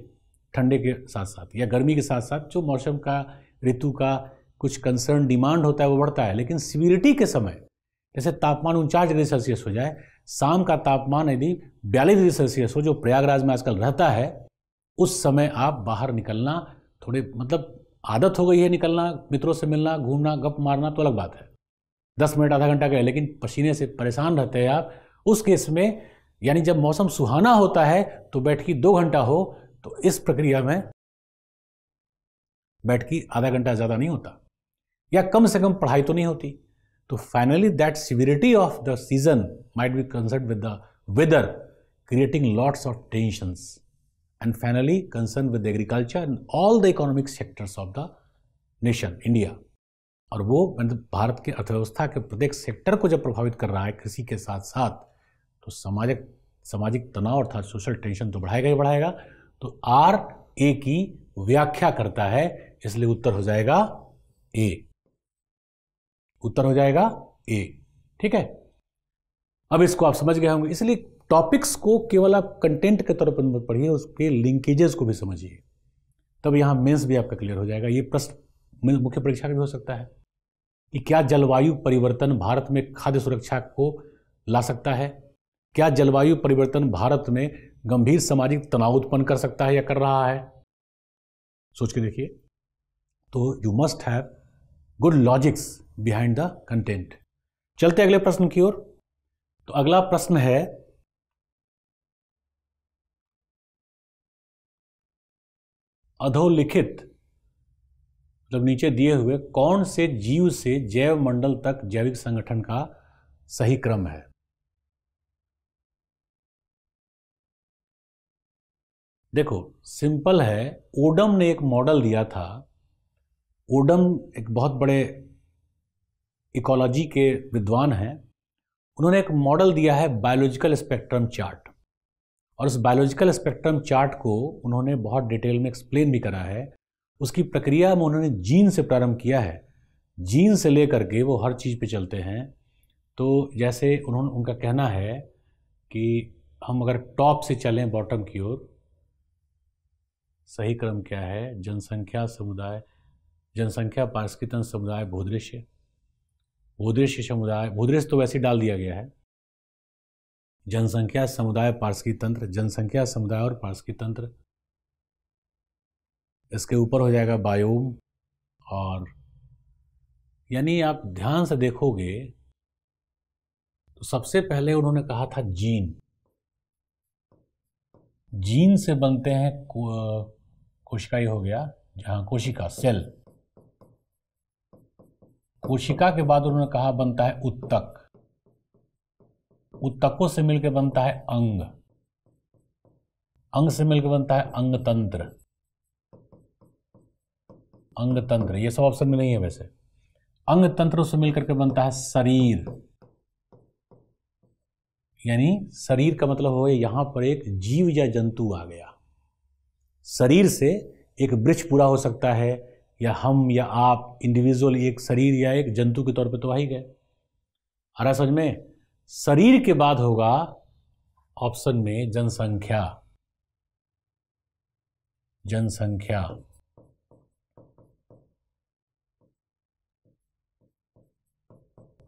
ठंडे के साथ साथ या गर्मी के साथ साथ जो मौसम का ऋतु का कुछ कंसर्न डिमांड होता है वो बढ़ता है लेकिन सिविरिटी के समय जैसे तापमान उनचास डिग्री सेल्सियस हो जाए शाम का तापमान यदि बयालीस डिग्री सेल्सियस हो जो प्रयागराज में आजकल रहता है उस समय आप बाहर निकलना थोड़े मतलब आदत हो गई है निकलना मित्रों से मिलना घूमना गप मारना तो अलग बात है दस मिनट आधा घंटा का लेकिन पसीने से परेशान रहते हैं आप उस केस में यानी जब मौसम सुहाना होता है तो बैठकी दो घंटा हो तो इस प्रक्रिया में बैठकी आधा घंटा ज़्यादा नहीं होता या कम से कम पढ़ाई तो नहीं होती तो finally that severity of the season might be concerned with the weather creating lots of tension and finally concern with agriculture and all the economic sectors of the nation India और वो मतलब भारत के अर्थव्यवस्था के प्रत्येक सेक्टर को जब प्रभावित कर रहा है कृषि के साथ साथ तो सामाजिक सामाजिक तनाव अर्थात सोशल टेंशन तो बढ़ाएगा ही बढ़ाएगा तो आर ए की व्याख्या करता है इसलिए उत्तर हो जाएगा ए उत्तर हो जाएगा ए ठीक है अब इसको आप समझ गए होंगे इसलिए टॉपिक्स को केवल आप कंटेंट के तौर पर पढ़िए उसके लिंकेजेस को भी समझिए तब यहां मेंस भी आपका क्लियर हो जाएगा ये प्रश्न मुख्य परीक्षा में भी हो सकता है कि क्या जलवायु परिवर्तन भारत में खाद्य सुरक्षा को ला सकता है क्या जलवायु परिवर्तन भारत में गंभीर सामाजिक तनाव उत्पन्न कर सकता है या कर रहा है सोच के देखिए तो you must have good logics behind the content चलते अगले प्रश्न की ओर तो अगला प्रश्न है अधोलिखित मतलब नीचे दिए हुए कौन से जीव से जैव मंडल तक जैविक संगठन का सही क्रम है देखो सिंपल है ओडम ने एक मॉडल दिया था ओडम एक बहुत बड़े इकोलॉजी के विद्वान हैं उन्होंने एक मॉडल दिया है बायोलॉजिकल स्पेक्ट्रम चार्ट और उस बायोलॉजिकल स्पेक्ट्रम चार्ट को उन्होंने बहुत डिटेल में एक्सप्लेन भी करा है उसकी प्रक्रिया में उन्होंने जीन से प्रारंभ किया है जीन से लेकर के वो हर चीज़ पे चलते हैं तो जैसे उन्होंने उनका कहना है कि हम अगर टॉप से चलें बॉटम की ओर सही क्रम क्या है जनसंख्या समुदाय जनसंख्या पारस्कृतन समुदाय भूदृश्य भूदृश समुदाय भूदृश तो वैसे डाल दिया गया है जनसंख्या समुदाय पारसकी तंत्र जनसंख्या समुदाय और पारसकी तंत्र इसके ऊपर हो जाएगा बायोम और यानी आप ध्यान से देखोगे तो सबसे पहले उन्होंने कहा था जीन जीन से बनते हैं कोशिकाई हो गया जहाँ कोशिका सेल कोशिका के बाद उन्होंने कहा बनता है उत्तक उत्तकों से मिलकर बनता है अंग अंग से मिलकर बनता है अंग तंत्र अंग तंत्र ये सब ऑप्शन में नहीं है वैसे अंग तंत्रों से मिलकर के बनता है शरीर यानी शरीर का मतलब हो गया यहां पर एक जीव या जंतु आ गया शरीर से एक वृक्ष पूरा हो सकता है या हम या आप इंडिविजुअल एक शरीर या एक जंतु के तौर पे तो आ ही गए आ रहा समझ में शरीर के बाद होगा ऑप्शन में जनसंख्या जनसंख्या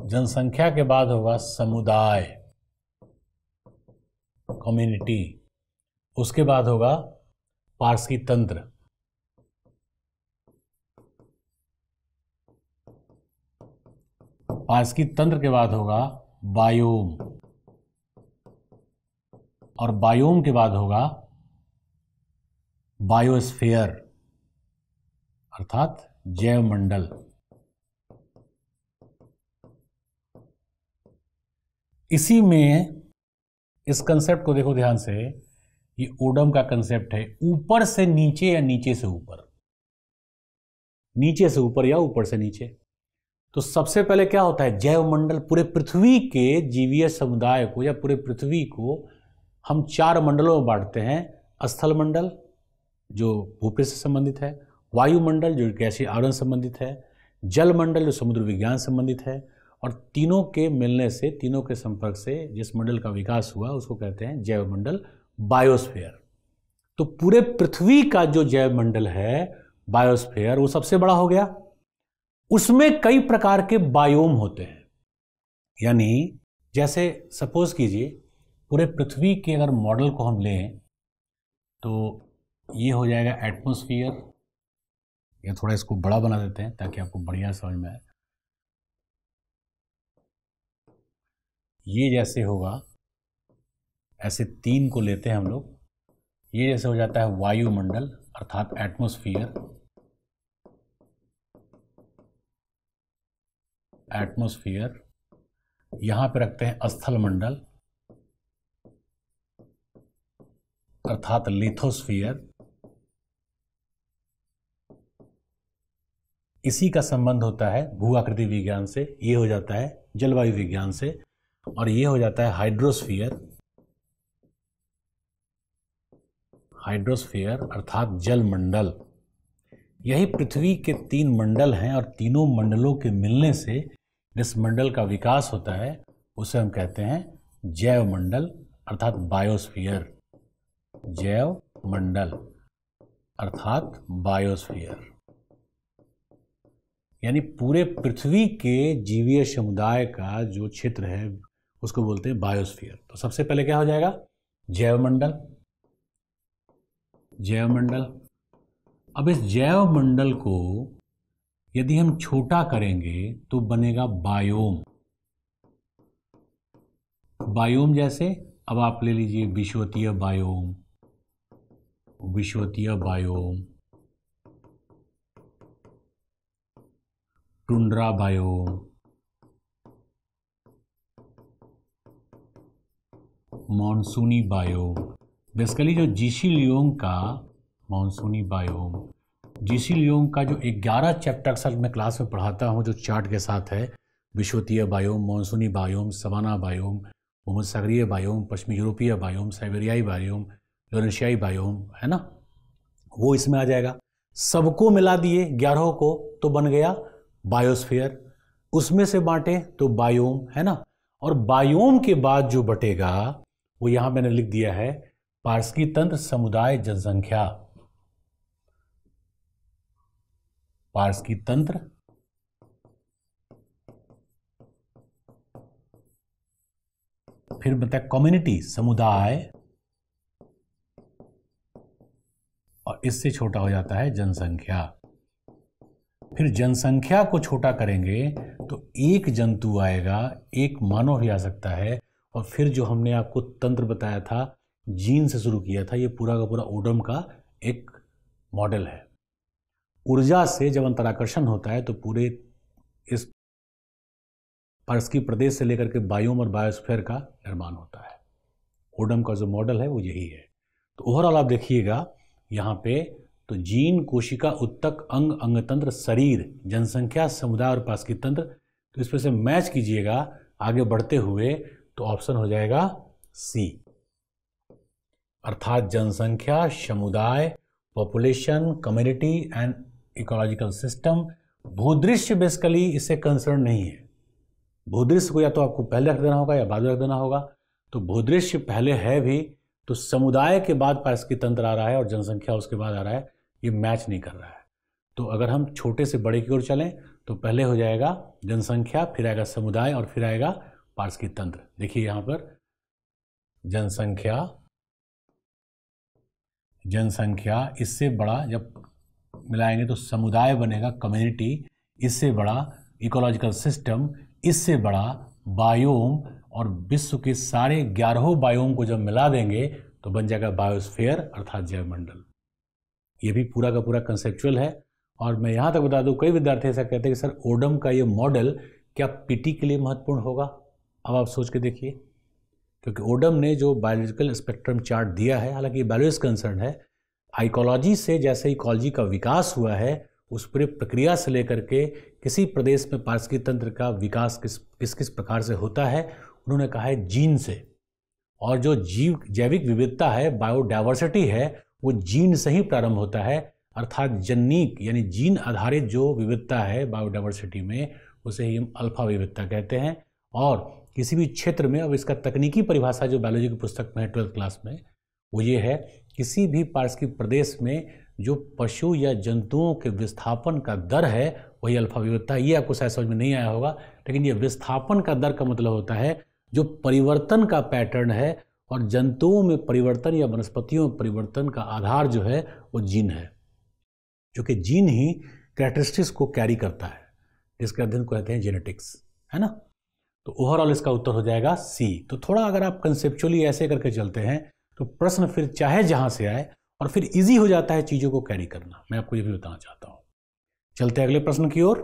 जनसंख्या के बाद होगा समुदाय कम्युनिटी उसके बाद होगा पारसी तंत्र पास्की तंत्र के बाद होगा बायोम और बायोम के बाद होगा बायोस्फेयर अर्थात जैवमंडल इसी में इस कंसेप्ट को देखो ध्यान से ये ओडम का कंसेप्ट है ऊपर से नीचे या नीचे से ऊपर नीचे से ऊपर या ऊपर से नीचे तो सबसे पहले क्या होता है जैव मंडल पूरे पृथ्वी के जीवीय समुदाय को या पूरे पृथ्वी को हम चार मंडलों में बांटते हैं स्थल मंडल जो भूपे से संबंधित है वायुमंडल जो कैसी आवरण संबंधित है जल मंडल जो समुद्र विज्ञान संबंधित है और तीनों के मिलने से तीनों के संपर्क से जिस मंडल का विकास हुआ उसको कहते हैं जैव मंडल बायोस्फेयर तो पूरे पृथ्वी का जो जैव मंडल है बायोस्फेयर वो सबसे बड़ा हो गया उसमें कई प्रकार के बायोम होते हैं यानी जैसे सपोज कीजिए पूरे पृथ्वी के अगर मॉडल को हम लें तो ये हो जाएगा एटमोस्फियर या थोड़ा इसको बड़ा बना देते हैं ताकि आपको बढ़िया समझ में आए ये जैसे होगा ऐसे तीन को लेते हैं हम लोग ये जैसे हो जाता है वायुमंडल अर्थात एटमोस्फियर एटमोस्फियर यहां पे रखते हैं स्थल मंडल अर्थात लिथोस्फियर इसी का संबंध होता है भू आकृति विज्ञान से ये हो जाता है जलवायु विज्ञान से और ये हो जाता है हाइड्रोस्फियर हाइड्रोस्फियर अर्थात जल मंडल यही पृथ्वी के तीन मंडल हैं और तीनों मंडलों के मिलने से जिस मंडल का विकास होता है उसे हम कहते हैं जैव मंडल अर्थात बायोस्फीयर जैव मंडल अर्थात बायोस्फीयर यानी पूरे पृथ्वी के जीवीय समुदाय का जो क्षेत्र है उसको बोलते हैं बायोस्फीयर तो सबसे पहले क्या हो जाएगा जैव मंडल जैव मंडल अब इस जैव मंडल को यदि हम छोटा करेंगे तो बनेगा बायोम बायोम जैसे अब आप ले लीजिए विश्वतीय बायोम विश्वतीय बायोम टुंड्रा बायोम मानसूनी बायोम बेसिकली जो जीशी लियोंग का मानसूनी बायोम जीसी लियोंग का जो 11 चैप्टर सर मैं क्लास में पढ़ाता हूँ जो चार्ट के साथ है विश्वतीय बायोम मानसूनी बायोम सवाना बायोम सागरीय बायोम पश्चिमी यूरोपीय बायोम साइबेरियाई बायोम लोनेशियाई बायोम है ना वो इसमें आ जाएगा सबको मिला दिए ग्यारहों को तो बन गया बायोस्फीयर उसमें से बांटे तो बायोम है ना और बायोम के बाद जो बटेगा वो यहाँ मैंने लिख दिया है पार्सकी तंत्र समुदाय जनसंख्या पार्स की तंत्र फिर बताया कम्युनिटी समुदाय और इससे छोटा हो जाता है जनसंख्या फिर जनसंख्या को छोटा करेंगे तो एक जंतु आएगा एक मानव भी आ सकता है और फिर जो हमने आपको तंत्र बताया था जीन से शुरू किया था ये पूरा का पूरा ओडम का एक मॉडल है ऊर्जा से जब अंतराकर्षण होता है तो पूरे इस पर्स की प्रदेश से लेकर के बायोम और बायोस्फेयर का निर्माण होता है ओडम का जो मॉडल है वो यही है तो ओवरऑल आप देखिएगा यहाँ पे तो जीन कोशिका उत्तक अंग अंग तंत्र शरीर जनसंख्या समुदाय और पास की तंत्र तो इसमें से मैच कीजिएगा आगे बढ़ते हुए तो ऑप्शन हो जाएगा सी अर्थात जनसंख्या समुदाय population community and ecological system भूदृश्य बेसिकली इससे कंसर्न नहीं है भूदृश्य को या तो आपको पहले रख देना होगा या बाद में रख देना होगा तो भूदृश्य पहले है भी तो समुदाय के बाद की तंत्र आ रहा है और जनसंख्या उसके बाद आ रहा है ये मैच नहीं कर रहा है तो अगर हम छोटे से बड़े की ओर चलें तो पहले हो जाएगा जनसंख्या फिर आएगा समुदाय और फिर आएगा की तंत्र देखिए यहां पर जनसंख्या जनसंख्या इससे बड़ा जब मिलाएंगे तो समुदाय बनेगा कम्युनिटी इससे बड़ा इकोलॉजिकल सिस्टम इससे बड़ा बायोम और विश्व के सारे ग्यारहों बायोम को जब मिला देंगे तो बन जाएगा बायोस्फेयर अर्थात जैवमंडल ये भी पूरा का पूरा कंसेप्चुअल है और मैं यहाँ तक बता दूँ कई विद्यार्थी ऐसा कहते हैं कि सर ओडम का ये मॉडल क्या पीटी के लिए महत्वपूर्ण होगा अब आप सोच के देखिए क्योंकि ओडम ने जो बायोलॉजिकल स्पेक्ट्रम चार्ट दिया है हालांकि बायोलॉजिस्ट कंसर्न है आइकोलॉजी से जैसे इकोलॉजी का विकास हुआ है उस पूरे प्रक्रिया से लेकर के किसी प्रदेश में पारिस्थितिक तंत्र का विकास किस किस किस प्रकार से होता है उन्होंने कहा है जीन से और जो जीव जैविक विविधता है बायोडाइवर्सिटी है वो जीन से ही प्रारंभ होता है अर्थात जन्नीक यानी जीन आधारित जो विविधता है बायोडाइवर्सिटी में उसे ही हम अल्फा विविधता कहते हैं और किसी भी क्षेत्र में अब इसका तकनीकी परिभाषा जो बायोलॉजी की पुस्तक में है ट्वेल्थ क्लास में वो ये है किसी भी पार्ट्स की प्रदेश में जो पशु या जंतुओं के विस्थापन का दर है वही अल्फा विविधता ये आपको शायद समझ में नहीं आया होगा लेकिन ये विस्थापन का दर का मतलब होता है जो परिवर्तन का पैटर्न है और जंतुओं में परिवर्तन या वनस्पतियों में परिवर्तन का आधार जो है वो जीन है जो कि जीन ही कैरेक्टरिस्टिक्स को कैरी करता है जिसके अध्ययन को कहते हैं जेनेटिक्स है ना तो ओवरऑल इसका उत्तर हो जाएगा सी तो थोड़ा अगर आप कंसेप्चुअली ऐसे करके चलते हैं तो प्रश्न फिर चाहे जहां से आए और फिर इजी हो जाता है चीज़ों को कैरी करना मैं आपको ये भी बताना चाहता हूं चलते अगले प्रश्न की ओर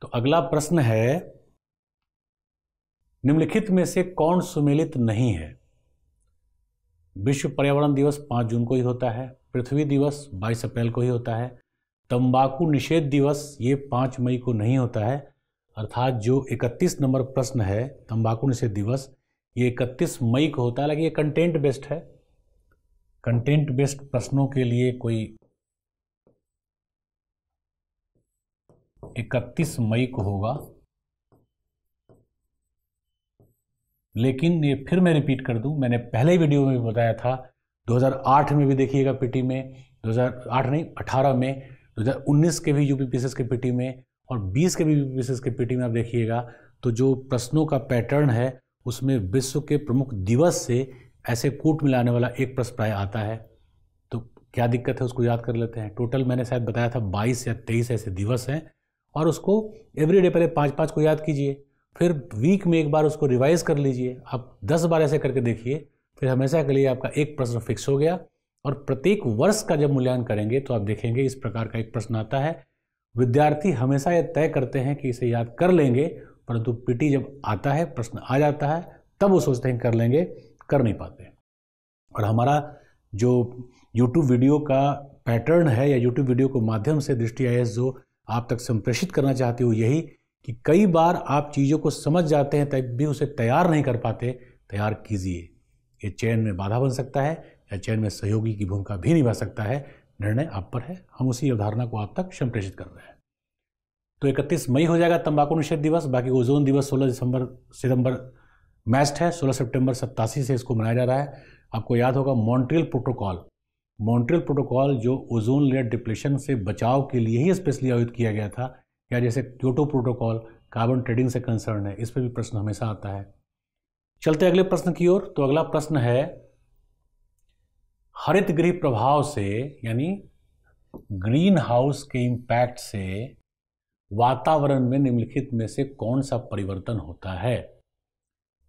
तो अगला प्रश्न है निम्नलिखित में से कौन सुमेलित नहीं है विश्व पर्यावरण दिवस पांच जून को ही होता है पृथ्वी दिवस बाईस अप्रैल को ही होता है तंबाकू निषेध दिवस ये पांच मई को नहीं होता है अर्थात जो इकतीस नंबर प्रश्न है तंबाकू निषेध दिवस ये इकतीस मई को होता है हालांकि ये कंटेंट बेस्ड है कंटेंट बेस्ड प्रश्नों के लिए कोई इकतीस मई को होगा लेकिन ये फिर मैं रिपीट कर दूं मैंने पहले वीडियो में भी बताया था 2008 में भी देखिएगा पीटी में 2008 नहीं 18 में 2019 के भी यूपी के पीटी में और 20 के भी यूपी पीसीएस के पीटी में आप देखिएगा तो जो प्रश्नों का पैटर्न है उसमें विश्व के प्रमुख दिवस से ऐसे कूट मिलाने वाला एक प्रश्न प्राय आता है तो क्या दिक्कत है उसको याद कर लेते हैं टोटल मैंने शायद बताया था बाईस या तेईस ऐसे दिवस हैं और उसको एवरी डे पहले पाँच पाँच को याद कीजिए फिर वीक में एक बार उसको रिवाइज कर लीजिए आप दस बार ऐसे करके देखिए फिर हमेशा के लिए आपका एक प्रश्न फिक्स हो गया और प्रत्येक वर्ष का जब मूल्यांकन करेंगे तो आप देखेंगे इस प्रकार का एक प्रश्न आता है विद्यार्थी हमेशा यह तय करते हैं कि इसे याद कर लेंगे परंतु पीटी जब आता है प्रश्न आ जाता है तब वो सोचते हैं कर लेंगे कर नहीं पाते और हमारा जो यूट्यूब वीडियो का पैटर्न है या यूट्यूब वीडियो को माध्यम से दृष्टि आई जो आप तक संप्रेषित करना चाहते हो यही कि कई बार आप चीज़ों को समझ जाते हैं तब भी उसे तैयार नहीं कर पाते तैयार कीजिए ये चयन में बाधा बन सकता है या चयन में सहयोगी की भूमिका भी निभा सकता है निर्णय आप पर है हम उसी अवधारणा को आप तक संप्रेषित कर रहे हैं तो इकतीस मई हो जाएगा तंबाकू निषेध दिवस बाकी ओजोन दिवस 16 दिसंबर सितंबर मैस्ट है 16 सितंबर सत्तासी से इसको मनाया जा रहा है आपको याद होगा मॉन्ट्रियल प्रोटोकॉल मॉन्ट्रियल प्रोटोकॉल जो ओजोन लेयर डिप्लेशन से बचाव के लिए ही स्पेशली आयोजित किया गया था या जैसे क्योटो प्रोटोकॉल कार्बन ट्रेडिंग से कंसर्न है इस पर भी प्रश्न हमेशा आता है चलते अगले प्रश्न की ओर तो अगला प्रश्न है हरित गृह प्रभाव से यानी ग्रीन हाउस के इम्पैक्ट से वातावरण में निम्नलिखित में से कौन सा परिवर्तन होता है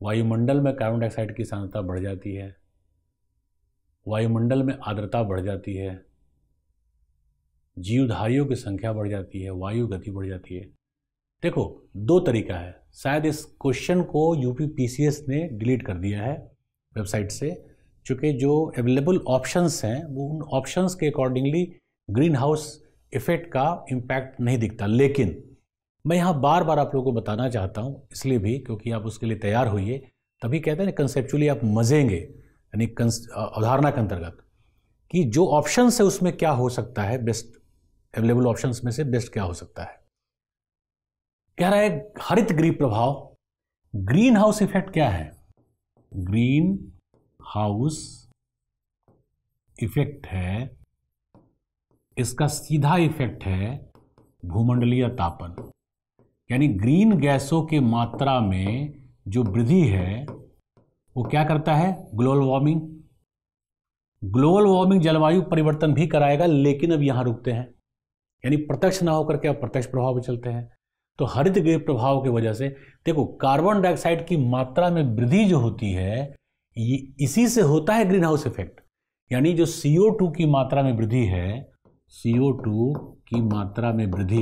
वायुमंडल में कार्बन डाइऑक्साइड की सांद्रता बढ़ जाती है वायुमंडल में आर्द्रता बढ़ जाती है जीवधारियों की संख्या बढ़ जाती है वायु गति बढ़ जाती है देखो दो तरीका है शायद इस क्वेश्चन को यूपीपीसीएस ने डिलीट कर दिया है वेबसाइट से चूँकि जो अवेलेबल ऑप्शंस हैं वो उन ऑप्शंस के अकॉर्डिंगली ग्रीन हाउस इफ़ेक्ट का इम्पैक्ट नहीं दिखता लेकिन मैं यहाँ बार बार आप लोगों को बताना चाहता हूँ इसलिए भी क्योंकि आप उसके लिए तैयार होइए तभी कहते हैं ना कंसेप्चुअली आप मजेंगे यानी अवधारणा के अंतर्गत कि जो ऑप्शन है उसमें क्या हो सकता है बेस्ट अवेलेबल ऑप्शन में से बेस्ट क्या हो सकता है कह रहा है हरित गृह प्रभाव ग्रीन हाउस इफेक्ट क्या है ग्रीन हाउस इफेक्ट है इसका सीधा इफेक्ट है भूमंडलीय तापन यानी ग्रीन गैसों के मात्रा में जो वृद्धि है वो क्या करता है ग्लोबल वार्मिंग ग्लोबल वार्मिंग जलवायु परिवर्तन भी कराएगा लेकिन अब यहां रुकते हैं यानी प्रत्यक्ष ना होकर के अब प्रत्यक्ष प्रभाव पे चलते हैं तो हरित गृह प्रभाव की वजह से देखो कार्बन डाइऑक्साइड की मात्रा में वृद्धि जो होती है ये इसी से होता है ग्रीन हाउस इफेक्ट यानी जो टू की मात्रा में वृद्धि है CO2 की मात्रा में वृद्धि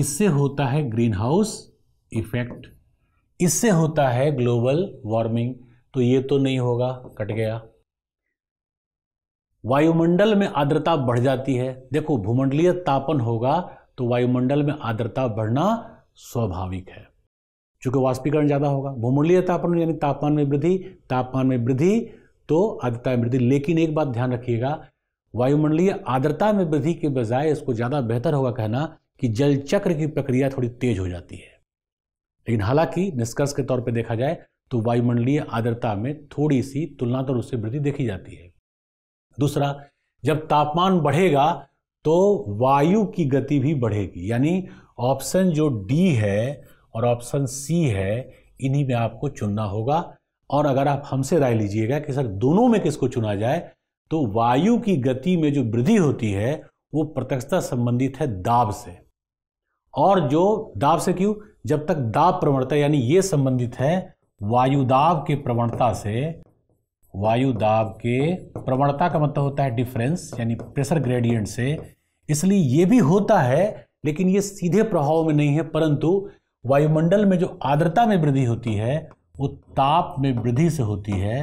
इससे होता है ग्रीन हाउस इफेक्ट इससे होता है ग्लोबल वार्मिंग तो ये तो नहीं होगा कट गया वायुमंडल में आर्द्रता बढ़ जाती है देखो भूमंडलीय तापन होगा तो वायुमंडल में आर्द्रता बढ़ना स्वाभाविक है चूंकि वाष्पीकरण ज़्यादा होगा भूमंडलीय तापन यानी तापमान में वृद्धि तापमान में वृद्धि तो आर्द्रता में वृद्धि लेकिन एक बात ध्यान रखिएगा वायुमंडलीय आर्द्रता में वृद्धि के बजाय इसको ज़्यादा बेहतर होगा कहना कि जल चक्र की प्रक्रिया थोड़ी तेज हो जाती है लेकिन हालांकि निष्कर्ष के तौर पर देखा जाए तो वायुमंडलीय आर्द्रता में थोड़ी सी तुलनात्मक रूप से वृद्धि देखी जाती है दूसरा जब तापमान बढ़ेगा तो वायु की गति भी बढ़ेगी यानी ऑप्शन जो डी है और ऑप्शन सी है इन्हीं में आपको चुनना होगा और अगर आप हमसे राय लीजिएगा कि सर दोनों में किसको चुना जाए तो वायु की गति में जो वृद्धि होती है वो प्रत्यक्षता संबंधित है दाब से और जो दाब से क्यों जब तक दाब प्रवणता यानी ये संबंधित है वायु दाब के प्रवणता से वायु दाब के प्रवणता का मतलब होता है डिफरेंस यानी प्रेशर ग्रेडियंट से इसलिए ये भी होता है लेकिन ये सीधे प्रभाव में नहीं है परंतु वायुमंडल में जो आर्द्रता में वृद्धि होती है वो ताप में वृद्धि से होती है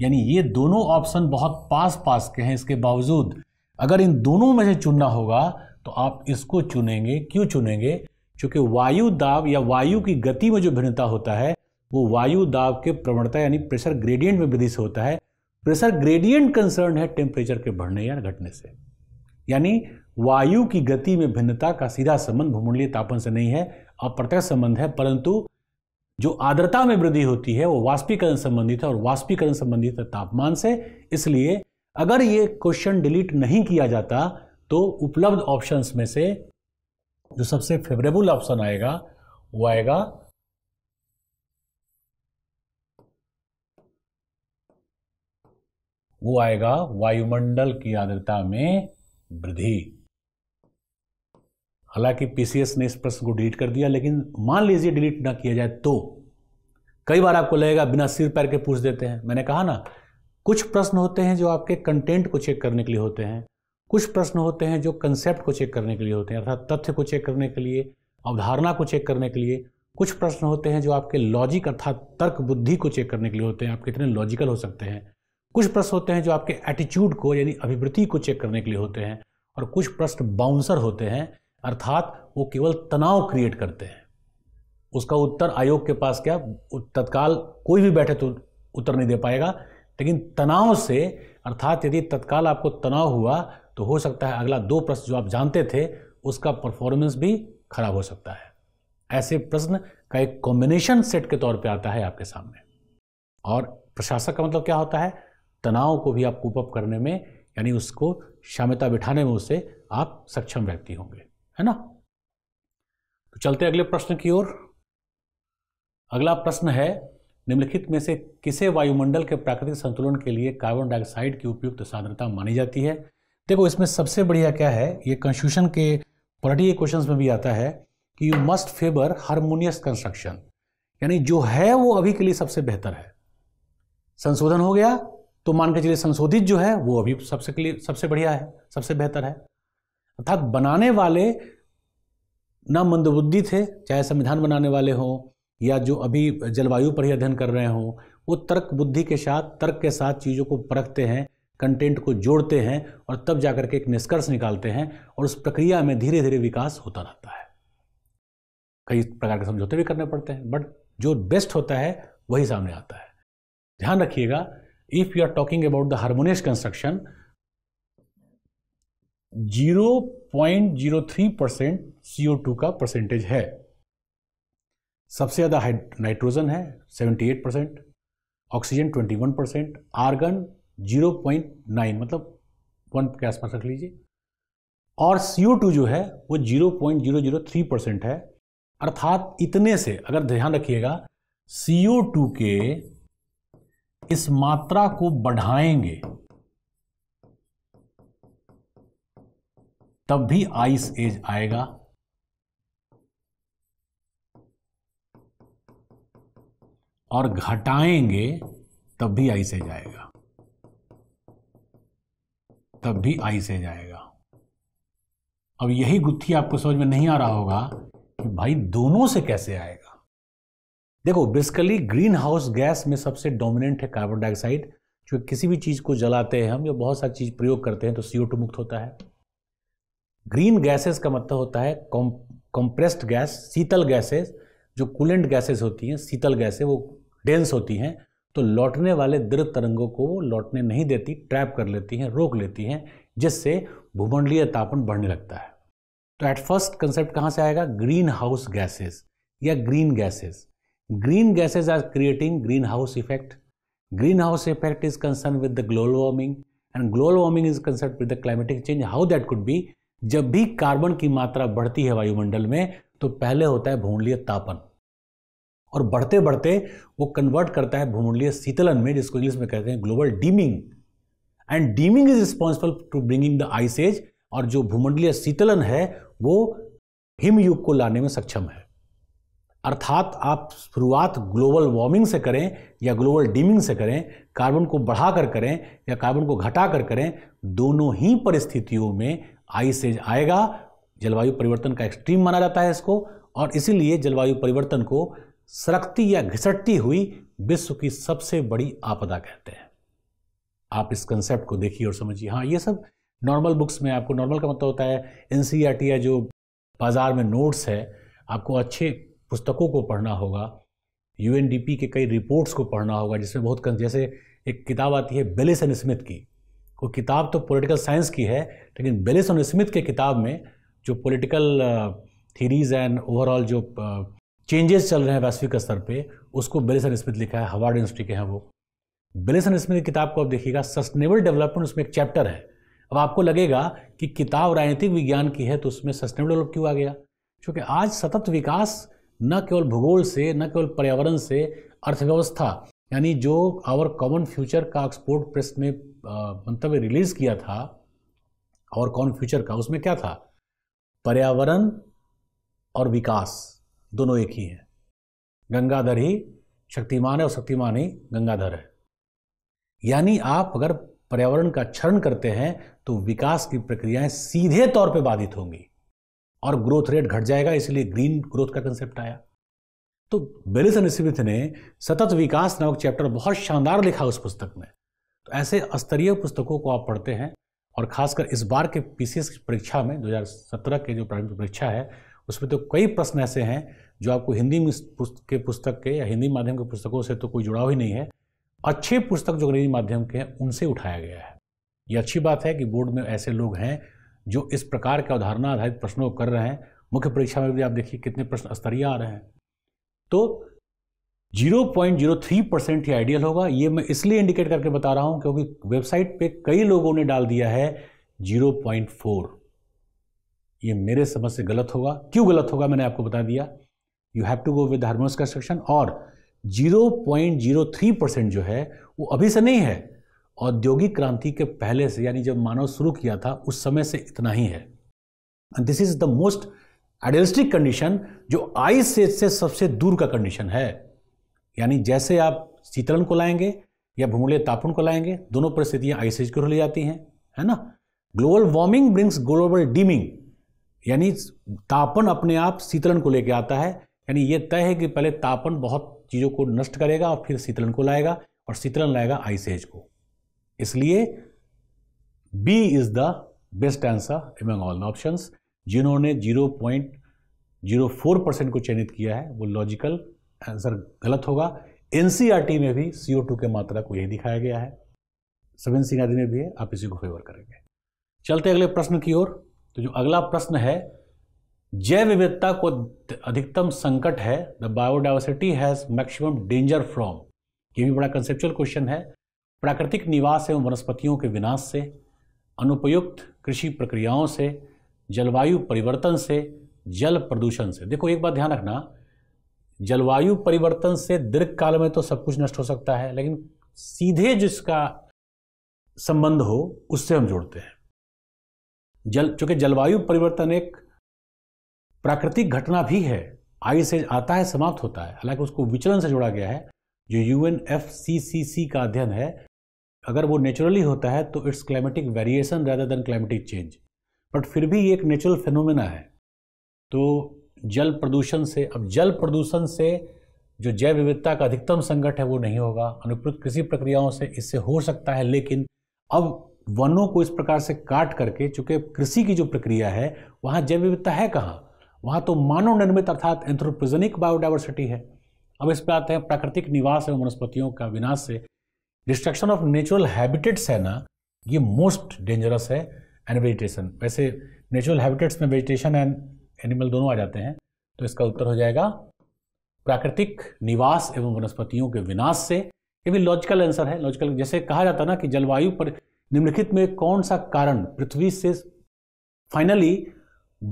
यानी ये दोनों ऑप्शन बहुत पास पास के हैं इसके बावजूद अगर इन दोनों में से चुनना होगा तो आप इसको चुनेंगे क्यों चुनेंगे क्योंकि वायु दाब या वायु की गति में जो भिन्नता होता है वो वायु दाब के प्रवणता यानी प्रेशर ग्रेडियंट में वृद्धि से होता है प्रेशर ग्रेडियंट कंसर्न है टेम्परेचर के बढ़ने या घटने से यानी वायु की गति में भिन्नता का सीधा संबंध भूमंडलीय तापन से नहीं है अप्रत्यक्ष संबंध है परंतु जो आर्द्रता में वृद्धि होती है वो वाष्पीकरण संबंधित है और वाष्पीकरण संबंधित है तापमान से इसलिए अगर ये क्वेश्चन डिलीट नहीं किया जाता तो उपलब्ध ऑप्शंस में से जो सबसे फेवरेबल ऑप्शन आएगा वो आएगा वो आएगा वायुमंडल की आर्द्रता में वृद्धि हालांकि पीसीएस ने इस प्रश्न को डिलीट कर दिया लेकिन मान लीजिए डिलीट ना किया जाए तो कई बार आपको लगेगा बिना सिर पैर के पूछ देते हैं मैंने कहा ना कुछ प्रश्न होते हैं जो आपके कंटेंट को चेक करने के लिए होते हैं कुछ प्रश्न होते हैं जो कंसेप्ट को चेक करने के लिए होते हैं अर्थात तथ्य को चेक करने के लिए अवधारणा को चेक करने के लिए कुछ प्रश्न होते हैं जो आपके लॉजिक अर्थात तर्क बुद्धि को चेक करने के लिए होते हैं आप कितने लॉजिकल हो सकते हैं कुछ प्रश्न होते हैं जो आपके एटीट्यूड को यानी अभिवृत्ति को चेक करने के लिए होते हैं और कुछ प्रश्न बाउंसर होते हैं अर्थात वो केवल तनाव क्रिएट करते हैं उसका उत्तर आयोग के पास क्या तत्काल कोई भी बैठे तो उत्तर नहीं दे पाएगा लेकिन तनाव से अर्थात यदि तत्काल आपको तनाव हुआ तो हो सकता है अगला दो प्रश्न जो आप जानते थे उसका परफॉर्मेंस भी खराब हो सकता है ऐसे प्रश्न का एक कॉम्बिनेशन सेट के तौर पे आता है आपके सामने और प्रशासक का मतलब क्या होता है तनाव को भी आप कूपअप करने में यानी उसको क्षमता बिठाने में उससे आप सक्षम व्यक्ति होंगे है ना तो चलते अगले प्रश्न की ओर अगला प्रश्न है निम्नलिखित में से किसे वायुमंडल के प्राकृतिक संतुलन के लिए कार्बन डाइऑक्साइड की उपयुक्त सांद्रता मानी जाती है देखो इसमें सबसे बढ़िया क्या है ये कंस्टिट्यूशन के पॉलिटिकल क्वेश्चन में भी आता है कि you must favour harmonious construction यानी जो है वो अभी के लिए सबसे बेहतर है संशोधन हो गया तो मान के चलिए संशोधित जो है वो अभी सबसे के लिए सबसे बढ़िया है सबसे बेहतर है अर्थात बनाने वाले ना मंदबुद्धि थे चाहे संविधान बनाने वाले हों या जो अभी जलवायु पर ही अध्ययन कर रहे हों वो तर्क बुद्धि के साथ तर्क के साथ चीज़ों को परखते हैं कंटेंट को जोड़ते हैं और तब जाकर के एक निष्कर्ष निकालते हैं और उस प्रक्रिया में धीरे धीरे विकास होता रहता है कई प्रकार के समझौते भी करने पड़ते हैं बट जो बेस्ट होता है वही सामने आता है ध्यान रखिएगा if you are talking about the harmonious construction 0.03 percent C का परसेंटेज है सबसे ज़्यादा नाइट्रोजन है 78 परसेंट ऑक्सीजन 21 परसेंट आर्गन 0.9 मतलब वन के आसपास रख लीजिए और सीओ जो है वो 0.003 परसेंट है अर्थात इतने से अगर ध्यान रखिएगा सीओ के इस मात्रा को बढ़ाएंगे तब भी आइस एज आएगा और घटाएंगे तब भी आइस एज आएगा तब भी आइस एज आएगा अब यही गुत्थी आपको समझ में नहीं आ रहा होगा कि भाई दोनों से कैसे आएगा देखो बेसिकली ग्रीन हाउस गैस में सबसे डोमिनेंट है कार्बन डाइऑक्साइड जो किसी भी चीज़ को जलाते हैं हम या बहुत सारी चीज़ प्रयोग करते हैं तो सीओ मुक्त होता है ग्रीन गैसेस का मतलब होता है कंप्रेस्ड गैस शीतल गैसेस जो कूलेंट गैसेस होती हैं शीतल गैसें वो डेंस होती हैं तो लौटने वाले दृढ़ तरंगों को वो लौटने नहीं देती ट्रैप कर लेती हैं रोक लेती हैं जिससे भूमंडलीय तापन बढ़ने लगता है तो एट फर्स्ट कंसेप्ट कहाँ से आएगा ग्रीन हाउस गैसेज या green gases green gases are creating greenhouse effect greenhouse effect is concern with the global warming and global warming is concern with the climatic change how that could be जब भी carbon की मात्रा बढ़ती है वायुमंडल में तो पहले होता है भूमंडलीय तापन और बढ़ते बढ़ते वो कन्वर्ट करता है भूमंडलीय शीतलन में जिसको इंग्लिश में कहते हैं global dimming and dimming is responsible to bringing the ice age और जो भूमंडलीय शीतलन है वो हिमयुग को लाने में सक्षम है अर्थात आप शुरुआत ग्लोबल वार्मिंग से करें या ग्लोबल डीमिंग से करें कार्बन को बढ़ाकर करें या कार्बन को घटाकर करें दोनों ही परिस्थितियों में आई से आएगा जलवायु परिवर्तन का एक्सट्रीम माना जाता है इसको और इसीलिए जलवायु परिवर्तन को सरकती या घिसटती हुई विश्व की सबसे बड़ी आपदा कहते हैं आप इस कंसेप्ट को देखिए और समझिए हाँ ये सब नॉर्मल बुक्स में आपको नॉर्मल का मतलब होता है एन या e जो बाज़ार में नोट्स है आपको अच्छे पुस्तकों को पढ़ना होगा यूएनडीपी के कई रिपोर्ट्स को पढ़ना होगा जिसमें बहुत जैसे एक किताब आती है बेलिस एंड स्मिथ की को किताब तो पॉलिटिकल साइंस की है लेकिन बेलिस और स्मिथ के किताब में जो पॉलिटिकल थीरीज एंड ओवरऑल जो चेंजेस चल रहे हैं वैश्विक स्तर पे उसको बेलिसन स्मिथ लिखा है हवार्ड यूनिवर्सिटी के हैं वो बेलिसन स्मिथ की किताब को आप देखिएगा सस्टेनेबल डेवलपमेंट उसमें एक चैप्टर है अब आपको लगेगा कि किताब राजनीतिक विज्ञान की है तो उसमें सस्टेनेबल डेवलप क्यों आ गया क्योंकि आज सतत विकास न केवल भूगोल से न केवल पर्यावरण से अर्थव्यवस्था यानी जो आवर कॉमन फ्यूचर का एक्सपोर्ट प्रेस में मंतव्य मतलब रिलीज़ किया था और कौन फ्यूचर का उसमें क्या था पर्यावरण और विकास दोनों एक ही है गंगाधर ही शक्तिमान है और शक्तिमान ही गंगाधर है यानी आप अगर पर्यावरण का क्षरण करते हैं तो विकास की प्रक्रियाएं सीधे तौर पे बाधित होंगी और ग्रोथ रेट घट जाएगा इसलिए ग्रीन ग्रोथ का कंसेप्ट आया तो बेलिसन स्मिथ ने सतत विकास नामक चैप्टर बहुत शानदार लिखा उस पुस्तक में तो ऐसे स्तरीय पुस्तकों को आप पढ़ते हैं और खासकर इस बार के पीसीएस परीक्षा में 2017 के जो प्रारंभिक परीक्षा है उसमें तो कई प्रश्न ऐसे हैं जो आपको हिंदी के पुस्तक के या हिंदी माध्यम के पुस्तकों से तो कोई जुड़ाव ही नहीं है अच्छे पुस्तक जो अंग्रेजी माध्यम के हैं उनसे उठाया गया है ये अच्छी बात है कि बोर्ड में ऐसे लोग हैं जो इस प्रकार के अवधारणा आधारित प्रश्नों को कर रहे हैं मुख्य परीक्षा में भी आप देखिए कितने प्रश्न स्तरीय आ रहे हैं तो 0.03 परसेंट ही आइडियल होगा ये मैं इसलिए इंडिकेट करके बता रहा हूं क्योंकि वेबसाइट पे कई लोगों ने डाल दिया है 0.4 ये मेरे समझ से गलत होगा क्यों गलत होगा मैंने आपको बता दिया you have to go with harmonious construction और 0.03 परसेंट जो है वो अभी से नहीं है औद्योगिक क्रांति के पहले से यानी जब मानव शुरू किया था उस समय से इतना ही है this is the most idealistic condition जो आई से सबसे दूर का कंडीशन है यानी जैसे आप शीतलन को लाएंगे या भूमूल्य तापन को लाएंगे दोनों परिस्थितियाँ आइसेज की ओर ले जाती हैं है ना global warming brings global dimming यानी तापन अपने आप शीतलन को लेकर आता है यानी ये तय है कि पहले तापन बहुत चीज़ों को नष्ट करेगा और फिर शीतलन को लाएगा और शीतलन लाएगा आइसेज को इसलिए B is the best answer among all options जिन्होंने zero point zero four percent को चयनित किया है वो लॉजिकल आंसर गलत होगा एनसीईआरटी में भी सीओ टू के मात्रा को यही दिखाया गया है सविन सिंह आदि में भी है आप इसी को फेवर करेंगे चलते अगले प्रश्न की ओर तो जो अगला प्रश्न है जैव विविधता को अधिकतम संकट है the biodiversity has maximum danger from ये भी बड़ा कंसेप्चुअल क्वेश्चन है प्राकृतिक निवास एवं वनस्पतियों के विनाश से अनुपयुक्त कृषि प्रक्रियाओं से जलवायु परिवर्तन से जल प्रदूषण से देखो एक बात ध्यान रखना जलवायु परिवर्तन से दीर्घ काल में तो सब कुछ नष्ट हो सकता है लेकिन सीधे जिसका संबंध हो उससे हम जोड़ते हैं जल चूंकि जलवायु परिवर्तन एक प्राकृतिक घटना भी है आगे से आता है समाप्त होता है हालांकि उसको विचलन से जोड़ा गया है जो U N F C C C का अध्ययन है अगर वो नेचुरली होता है तो it's climatic variation rather than climatic change but फिर भी ये एक नेचुरल फेनोमेना है तो जल प्रदूषण से अब जल प्रदूषण से जो जैव विविधता का अधिकतम संकट है वो नहीं होगा अनुप्रयुक्त कृषि प्रक्रियाओं से इससे हो सकता है लेकिन अब वनों को इस प्रकार से काट करके चूँकि कृषि की जो प्रक्रिया है वहाँ जैव विविधता है कहाँ वहाँ तो मानव निर्मित अर्थात एंथ्रोपोजेनिक बायोडाइवर्सिटी है अब इस पर आते हैं प्राकृतिक निवास एवं वनस्पतियों का विनाश से डिस्ट्रक्शन ऑफ नेचुरल हैबिटेट्स है ना ये मोस्ट डेंजरस है एंड वेजिटेशन वैसे नेचुरल हैबिटेट्स में वेजिटेशन एंड एनिमल दोनों आ जाते हैं तो इसका उत्तर हो जाएगा प्राकृतिक निवास एवं वनस्पतियों के विनाश से ये भी लॉजिकल आंसर है लॉजिकल जैसे कहा जाता ना कि जलवायु पर निम्नलिखित में कौन सा कारण पृथ्वी से फाइनली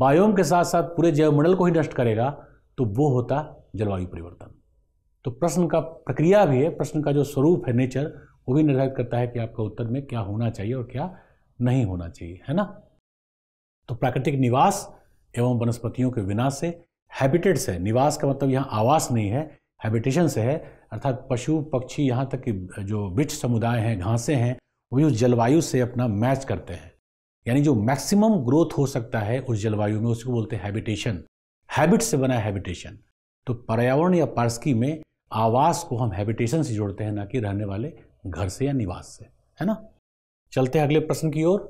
बायोम के साथ साथ पूरे जैवमंडल को ही नष्ट करेगा तो वो होता जलवायु परिवर्तन तो प्रश्न का प्रक्रिया भी है प्रश्न का जो स्वरूप है नेचर वो भी निर्धारित करता है कि आपका उत्तर में क्या होना चाहिए और क्या नहीं होना चाहिए है ना तो प्राकृतिक निवास एवं वनस्पतियों के विनाश से हैबिटेट से निवास का मतलब यहाँ आवास नहीं है हैबिटेशन से है अर्थात पशु पक्षी यहाँ तक कि जो वृक्ष समुदाय हैं घासें हैं वही उस जलवायु से अपना मैच करते हैं यानी जो मैक्सिमम ग्रोथ हो सकता है उस जलवायु में उसको बोलते हैं हैबिटेशन हैबिट से बना हैबिटेशन तो पर्यावरण या पार्सकी में आवास को हम हैबिटेशन से जोड़ते हैं ना कि रहने वाले घर से या निवास से है ना चलते हैं अगले प्रश्न की ओर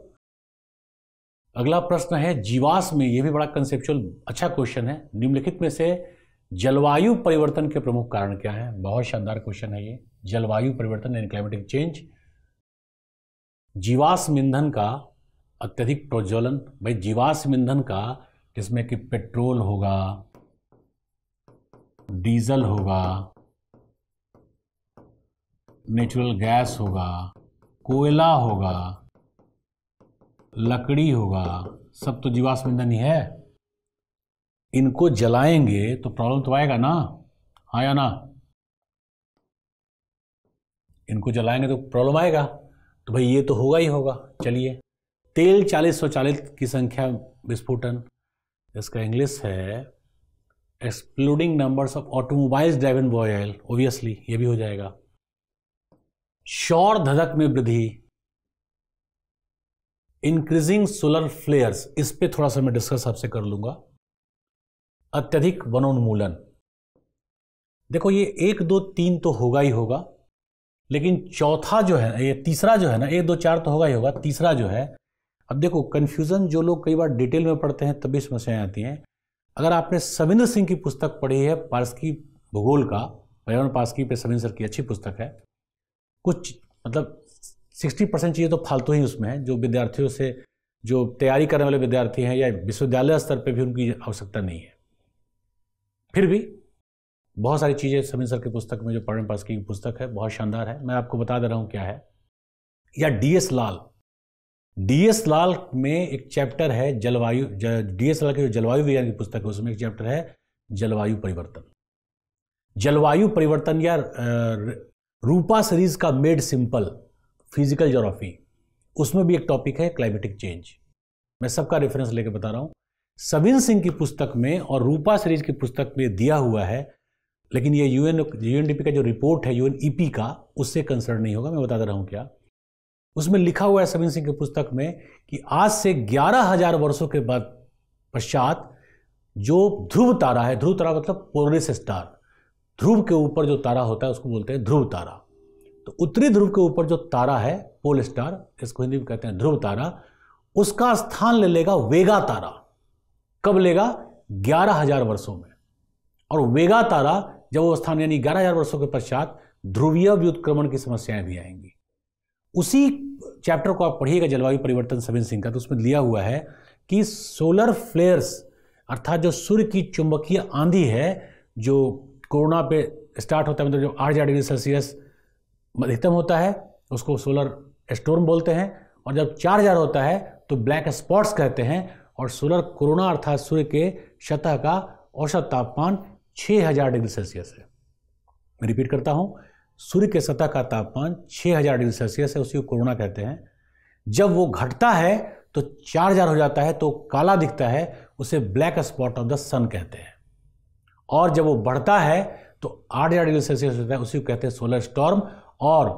अगला प्रश्न है जीवाश्म में यह भी बड़ा कंसेप्चुअल अच्छा क्वेश्चन है निम्नलिखित में से जलवायु परिवर्तन के प्रमुख कारण क्या है बहुत शानदार क्वेश्चन है ये जलवायु परिवर्तन एंड क्लाइमेटिक चेंज जीवाश्म ईंधन का अत्यधिक प्रज्वलन भाई जीवाश्म ईंधन का जिसमें कि पेट्रोल होगा डीजल होगा नेचुरल गैस होगा कोयला होगा लकड़ी होगा सब तो जीवाश्म ईंधन ही है इनको जलाएंगे तो प्रॉब्लम तो आएगा ना हाँ या ना इनको जलाएंगे तो प्रॉब्लम आएगा तो भाई ये तो होगा ही होगा चलिए तेल चालीस सौ चालीस की संख्या विस्फोटन इसका इंग्लिश है exploding numbers of automobiles driven boil obviously ये भी हो जाएगा शौर धधक में वृद्धि इंक्रीजिंग सोलर फ्लेयर्स इस पे थोड़ा सा मैं डिस्कस आपसे कर लूंगा अत्यधिक वनोन्मूलन देखो ये एक दो तीन तो होगा ही होगा लेकिन चौथा जो है ये तीसरा जो है ना एक दो चार तो होगा ही होगा तीसरा जो है अब देखो कंफ्यूजन जो लोग कई बार डिटेल में पढ़ते हैं तभी समस्याएं आती हैं अगर आपने सविंदर सिंह की पुस्तक पढ़ी है पार्सकी भूगोल का पर्यावरण पारसकी पे सविंदर सर की अच्छी पुस्तक है कुछ मतलब सिक्सटी परसेंट चीज़ें तो फालतू ही उसमें है जो विद्यार्थियों से जो तैयारी करने वाले विद्यार्थी हैं या विश्वविद्यालय स्तर पर भी उनकी आवश्यकता नहीं है फिर भी बहुत सारी चीज़ें समीर सर की पुस्तक में जो पढ़ने पास की पुस्तक है बहुत शानदार है मैं आपको बता दे रहा हूँ क्या है या D S Lal D S Lal में एक चैप्टर है जलवायु डी एस लाल की जो जलवायु विज्ञान की पुस्तक है उसमें एक चैप्टर है जलवायु परिवर्तन जलवायु परिवर्तन या रूपा सीरीज का मेड सिंपल फिजिकल जोग्राफी उसमें भी एक टॉपिक है क्लाइमेटिक चेंज मैं सबका रेफरेंस लेकर बता रहा हूँ सविन सिंह की पुस्तक में और रूपा सीरीज की पुस्तक में दिया हुआ है लेकिन ये यूएन यूएनडीपी का जो रिपोर्ट है यूएनईपी e का उससे कंसर्न नहीं होगा मैं बता दे रहा हूँ क्या उसमें लिखा हुआ है सविन सिंह की पुस्तक में कि आज से ग्यारह हजार वर्षों के बाद पश्चात जो ध्रुव तारा है ध्रुव तारा मतलब पोरिस स्टार ध्रुव के ऊपर जो तारा होता है उसको बोलते हैं ध्रुव तारा तो उत्तरी ध्रुव के ऊपर जो तारा है पोल स्टार इसको हिंदी में कहते हैं ध्रुव तारा उसका स्थान ले लेगा वेगा तारा कब लेगा ग्यारह हजार वर्षों में और वेगा तारा जब वो स्थान यानी ग्यारह हजार वर्षों के पश्चात ध्रुवीय व्युत्क्रमण की समस्याएं भी आएंगी उसी चैप्टर को आप पढ़िएगा जलवायु परिवर्तन सबिन सिंह का तो उसमें लिया हुआ है कि सोलर फ्लेयर्स अर्थात जो सूर्य की चुंबकीय आंधी है जो कोरोना पे स्टार्ट होता है मतलब जो आठ हज़ार डिग्री सेल्सियस अधिकतम होता है उसको सोलर स्टोर्म बोलते हैं और जब चार हज़ार होता है तो ब्लैक स्पॉट्स कहते हैं और सोलर कोरोना अर्थात सूर्य के सतह का औसत तापमान 6000 डिग्री सेल्सियस है मैं रिपीट करता हूँ सूर्य के सतह का तापमान 6000 डिग्री सेल्सियस है उसी को कोरोना कहते हैं जब वो घटता है तो 4000 हो जाता है तो काला दिखता है उसे black spot of the sun कहते हैं और जब वो बढ़ता है तो 8000 डिग्री सेल्सियस होता है उसी को कहते हैं सोलर स्टॉर्म और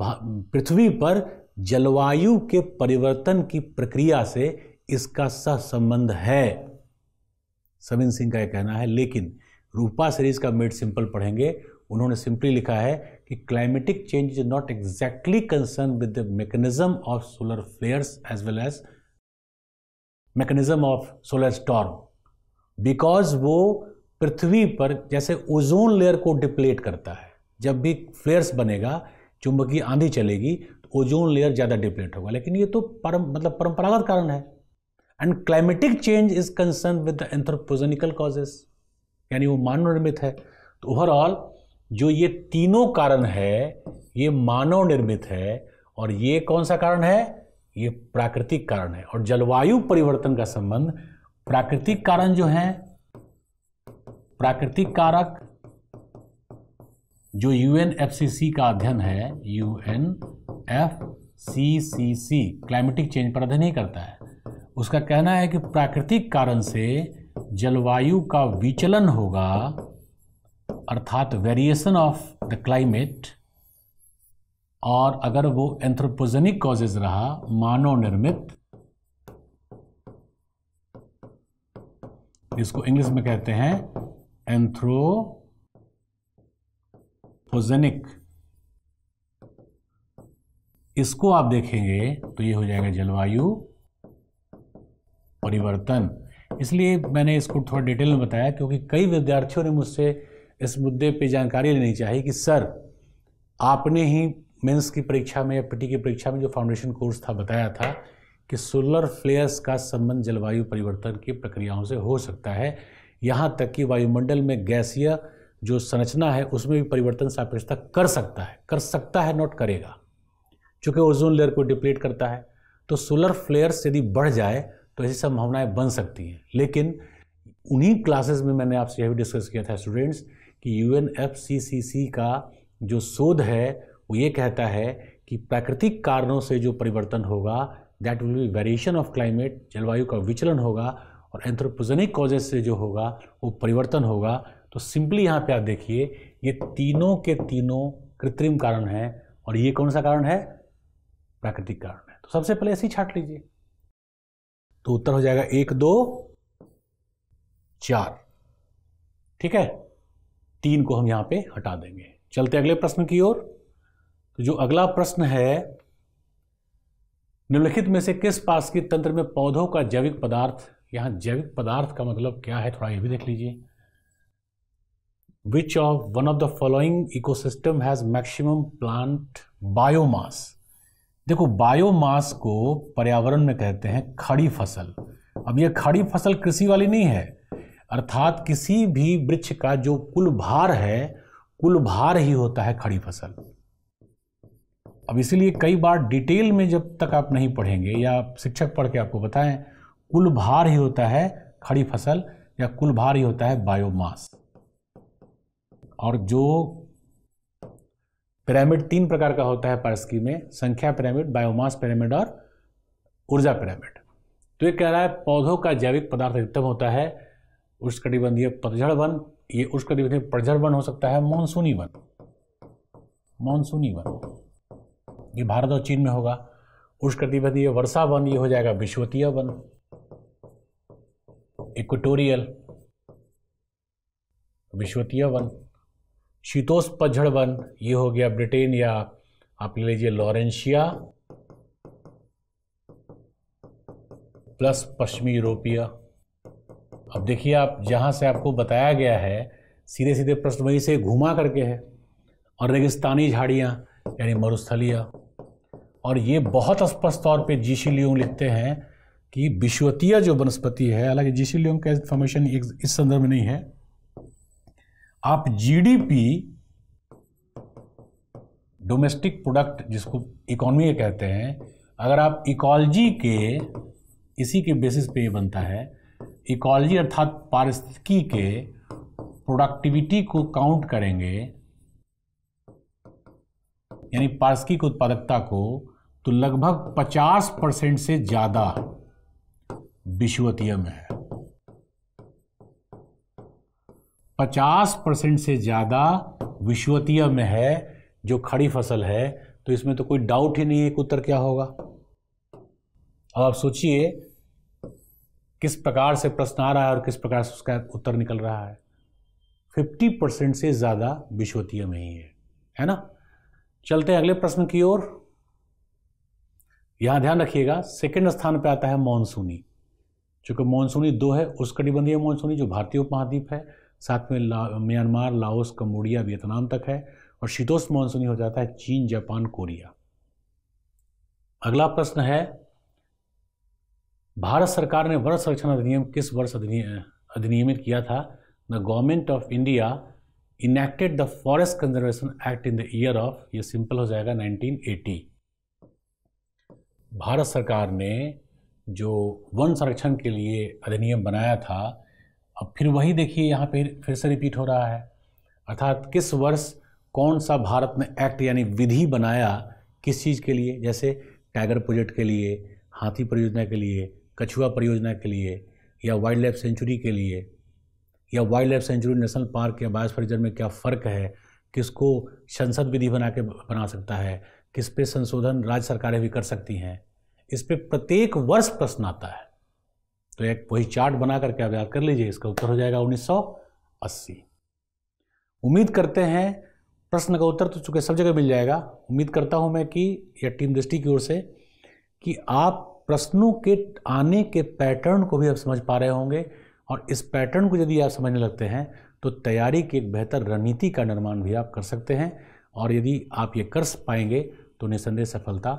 पृथ्वी पर जलवायु के परिवर्तन की प्रक्रिया से इसका सह संबंध है सविन सिंह का यह कहना है लेकिन रूपा सीरीज का मेड सिंपल पढ़ेंगे उन्होंने सिंपली लिखा है कि climatic change is not exactly concern with the mechanism of solar flares as well as mechanism of solar storm because वो पृथ्वी पर जैसे ओजोन लेयर को डिप्लेट करता है जब भी फ्लेयर्स बनेगा चुंबकीय आंधी चलेगी तो ओजोन लेयर ज़्यादा डिप्लेट होगा लेकिन ये तो परम मतलब परंपरागत कारण है and climatic change is concern with the anthropogenical causes यानी वो मानव निर्मित है तो ओवरऑल जो ये तीनों कारण है ये मानव निर्मित है और ये कौन सा कारण है ये प्राकृतिक कारण है और जलवायु परिवर्तन का संबंध प्राकृतिक कारण जो है प्राकृतिक कारक जो यू का अध्ययन है यू एफ क्लाइमेटिक चेंज पर अध्ययन ही करता है उसका कहना है कि प्राकृतिक कारण से जलवायु का विचलन होगा अर्थात वेरिएशन ऑफ द क्लाइमेट और अगर वो एंथ्रोपोजेनिक कॉजेज रहा मानव निर्मित इसको इंग्लिश में कहते हैं एंथ्रो होजेनिक इसको आप देखेंगे तो ये हो जाएगा जलवायु परिवर्तन इसलिए मैंने इसको थोड़ा डिटेल में बताया क्योंकि कई विद्यार्थियों ने मुझसे इस मुद्दे पे जानकारी लेनी चाहिए कि सर आपने ही मेंस की परीक्षा में या पीटी की परीक्षा में जो फाउंडेशन कोर्स था बताया था कि सोलर फ्लेयर्स का संबंध जलवायु परिवर्तन की प्रक्रियाओं से हो सकता है यहाँ तक कि वायुमंडल में गैसिया जो संरचना है उसमें भी परिवर्तन सापेक्षता कर सकता है कर सकता है नॉट करेगा चूँकि ओजोन लेयर को डिप्लीट करता है तो सोलर फ्लेयर्स यदि बढ़ जाए तो ऐसी संभावनाएं बन सकती हैं लेकिन उन्हीं क्लासेस में मैंने आपसे यह भी डिस्कस किया था स्टूडेंट्स कि यू का जो शोध है वो ये कहता है कि प्राकृतिक कारणों से जो परिवर्तन होगा that will be variation of climate जलवायु का विचलन होगा और एंथ्रोपोजेनिक कॉजेज से जो होगा वो परिवर्तन होगा तो सिंपली यहाँ पे आप देखिए ये तीनों के तीनों कृत्रिम कारण हैं और ये कौन सा कारण है प्राकृतिक कारण है तो सबसे पहले ऐसे ही छाट लीजिए तो उत्तर हो जाएगा एक दो चार ठीक है तीन को हम यहाँ पे हटा देंगे चलते अगले प्रश्न की ओर तो जो अगला प्रश्न है निम्नलिखित में से किस पास के तंत्र में पौधों का जैविक पदार्थ यहाँ जैविक पदार्थ का मतलब क्या है थोड़ा ये भी देख लीजिए which of one of the following ecosystem has maximum plant biomass देखो बायोमास को पर्यावरण में कहते हैं खड़ी फसल अब यह खड़ी फसल कृषि वाली नहीं है अर्थात किसी भी वृक्ष का जो कुल भार है कुल भार ही होता है खड़ी फसल अब इसीलिए कई बार डिटेल में जब तक आप नहीं पढ़ेंगे या शिक्षक पढ़ के आपको बताएं कुल भार ही होता है खड़ी फसल या कुल भार ही होता है बायोमास और जो पिरामिड तीन प्रकार का होता है पारस्की में संख्या पिरामिड बायोमास पिरामिड और ऊर्जा पिरामिड तो ये कह रहा है पौधों का जैविक पदार्थ अधिकतम होता है उष्णकटिबंधीय पतझड़ वन ये उष्णकटिबंधीय पतझड़ वन हो सकता है मानसूनी वन मानसूनी वन ये भारत और चीन में होगा उष्णकटिबंधीय वर्षा वन ये हो जाएगा विश्वतीय वन इक्वेटोरियल विश्वतीय वन शीतोष पझड़ वन ये हो गया ब्रिटेन या आप ले लीजिए लॉरेंशिया प्लस पश्चिमी यूरोपिया अब देखिए आप जहाँ से आपको बताया गया है सीधे सीधे प्रश्न वहीं से घुमा करके है और रेगिस्तानी झाड़ियाँ यानी मरुस्थलिया और ये बहुत स्पष्ट तौर पे जीशी लियोंग लिखते हैं कि विश्वतीय जो वनस्पति है हालांकि जीशी लियोंग का इन्फॉर्मेशन इस संदर्भ में नहीं है आप जीडीपी डोमेस्टिक प्रोडक्ट जिसको इकोनॉमी कहते हैं अगर आप इकोलॉजी के इसी के बेसिस पे ये बनता है इकोलॉजी अर्थात पारिस्थितिकी के प्रोडक्टिविटी को काउंट करेंगे यानी की उत्पादकता को तो लगभग 50 परसेंट से ज़्यादा विश्वतीय में है 50 परसेंट से ज़्यादा विश्वतीय में है जो खड़ी फसल है तो इसमें तो कोई डाउट ही नहीं है कि उत्तर क्या होगा अब आप सोचिए किस प्रकार से प्रश्न आ रहा है और किस प्रकार से उसका उत्तर निकल रहा है 50 परसेंट से ज़्यादा विश्वतीय में ही है है ना चलते हैं अगले प्रश्न की ओर यहाँ ध्यान रखिएगा सेकेंड स्थान पर आता है मानसूनी चूंकि मानसूनी दो है उसकटिबंधीय मानसूनी जो भारतीय उपमहाद्वीप है साथ में ला, म्यांमार लाओस कम्बोडिया वियतनाम तक है और शीतोष्ण मानसूनी हो जाता है चीन जापान कोरिया अगला प्रश्न है भारत सरकार ने वर्ष संरक्षण अधिनियम किस वर्ष अधिनियमित किया था the Government of India enacted the forest conservation act in the year of ये सिंपल हो जाएगा 1980 भारत सरकार ने जो वन संरक्षण के लिए अधिनियम बनाया था अब फिर वही देखिए यहाँ पे फिर से रिपीट हो रहा है अर्थात किस वर्ष कौन सा भारत में एक्ट यानी विधि बनाया किस चीज़ के लिए जैसे टाइगर प्रोजेक्ट के लिए हाथी परियोजना के लिए कछुआ परियोजना के लिए या वाइल्ड लाइफ सेंचुरी के लिए या wildlife sanctuary national park या बायोस्फीयर रिजर्व में क्या फ़र्क है किसको संसद विधि बना के बना सकता है किस पे संशोधन राज्य सरकारें भी कर सकती हैं इस पर प्रत्येक वर्ष प्रश्न आता है तो एक वही चार्ट बना करके आप याद कर लीजिए इसका उत्तर हो जाएगा 1980 उम्मीद करते हैं प्रश्न का उत्तर तो चूँकि सब जगह मिल जाएगा उम्मीद करता हूँ मैं कि या टीम दृष्टि की ओर से कि आप प्रश्नों के आने के पैटर्न को भी आप समझ पा रहे होंगे और इस पैटर्न को यदि आप समझने लगते हैं तो तैयारी की एक बेहतर रणनीति का निर्माण भी आप कर सकते हैं और यदि आप ये कर पाएंगे तो निसंदेह सफलता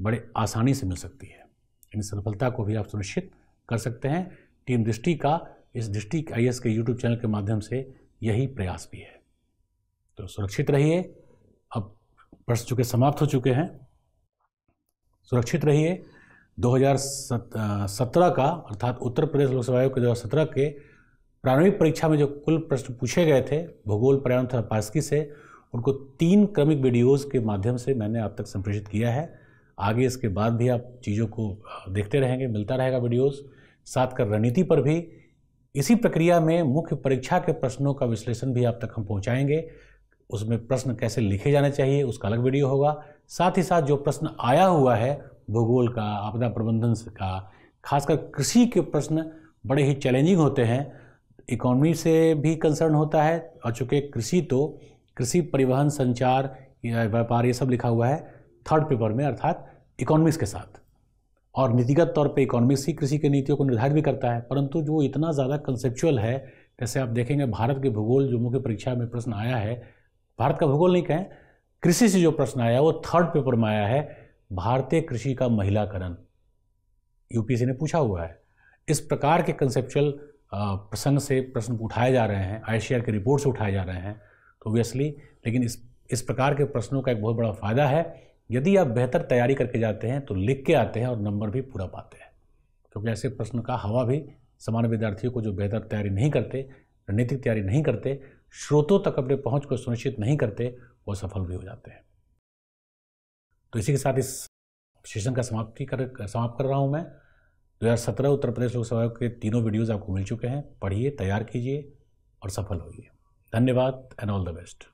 बड़े आसानी से मिल सकती है इन सफलता को भी आप सुनिश्चित कर सकते हैं टीम दृष्टि का इस दृष्टि आई के यूट्यूब चैनल के माध्यम से यही प्रयास भी है तो सुरक्षित रहिए अब प्रश्न चुके समाप्त हो चुके हैं सुरक्षित रहिए 2017 का अर्थात उत्तर प्रदेश लोकसभा आयोग के दो के प्रारंभिक परीक्षा में जो कुल प्रश्न पूछे गए थे भूगोल पर्यावरण तथा पास्की से उनको तीन क्रमिक वीडियोज़ के माध्यम से मैंने आप तक संप्रेषित किया है आगे इसके बाद भी आप चीज़ों को देखते रहेंगे मिलता रहेगा वीडियोज़ साथ कर रणनीति पर भी इसी प्रक्रिया में मुख्य परीक्षा के प्रश्नों का विश्लेषण भी आप तक हम पहुंचाएंगे उसमें प्रश्न कैसे लिखे जाने चाहिए उसका अलग वीडियो होगा साथ ही साथ जो प्रश्न आया हुआ है भूगोल का आपदा प्रबंधन का खासकर कृषि के प्रश्न बड़े ही चैलेंजिंग होते हैं इकोनॉमी से भी कंसर्न होता है और चूँकि कृषि तो कृषि परिवहन संचार या व्यापार ये सब लिखा हुआ है थर्ड पेपर में अर्थात इकोनॉमिक्स के साथ और नीतिगत तौर पे इकोनॉमिक्स ही कृषि की नीतियों को निर्धारित भी करता है परंतु जो इतना ज़्यादा कंसेप्चुअल है जैसे आप देखेंगे भारत के भूगोल जो मुख्य परीक्षा में प्रश्न आया है भारत का भूगोल नहीं कहें कृषि से जो प्रश्न आया वो थर्ड पेपर में आया है भारतीय कृषि का महिलाकरण यूपीएससी ने पूछा हुआ है इस प्रकार के कंसेप्चुअल प्रसंग से प्रश्न उठाए जा रहे हैं आई के रिपोर्ट से उठाए जा रहे हैं तो ऑब्वियसली लेकिन इस इस प्रकार के प्रश्नों का एक बहुत बड़ा फ़ायदा है यदि आप बेहतर तैयारी करके जाते हैं तो लिख के आते हैं और नंबर भी पूरा पाते हैं क्योंकि ऐसे प्रश्न का हवा भी सामान्य विद्यार्थियों को जो बेहतर तैयारी नहीं करते रणनीतिक तैयारी नहीं करते स्रोतों तक अपने पहुंच को सुनिश्चित नहीं करते वो सफल भी हो जाते हैं तो इसी के साथ इस सेशन का समाप्ति कर समाप्त कर रहा हूँ मैं 2017 उत्तर प्रदेश लोकसभा के तीनों वीडियोज़ आपको मिल चुके हैं पढ़िए तैयार कीजिए और सफल होइए धन्यवाद एंड ऑल द बेस्ट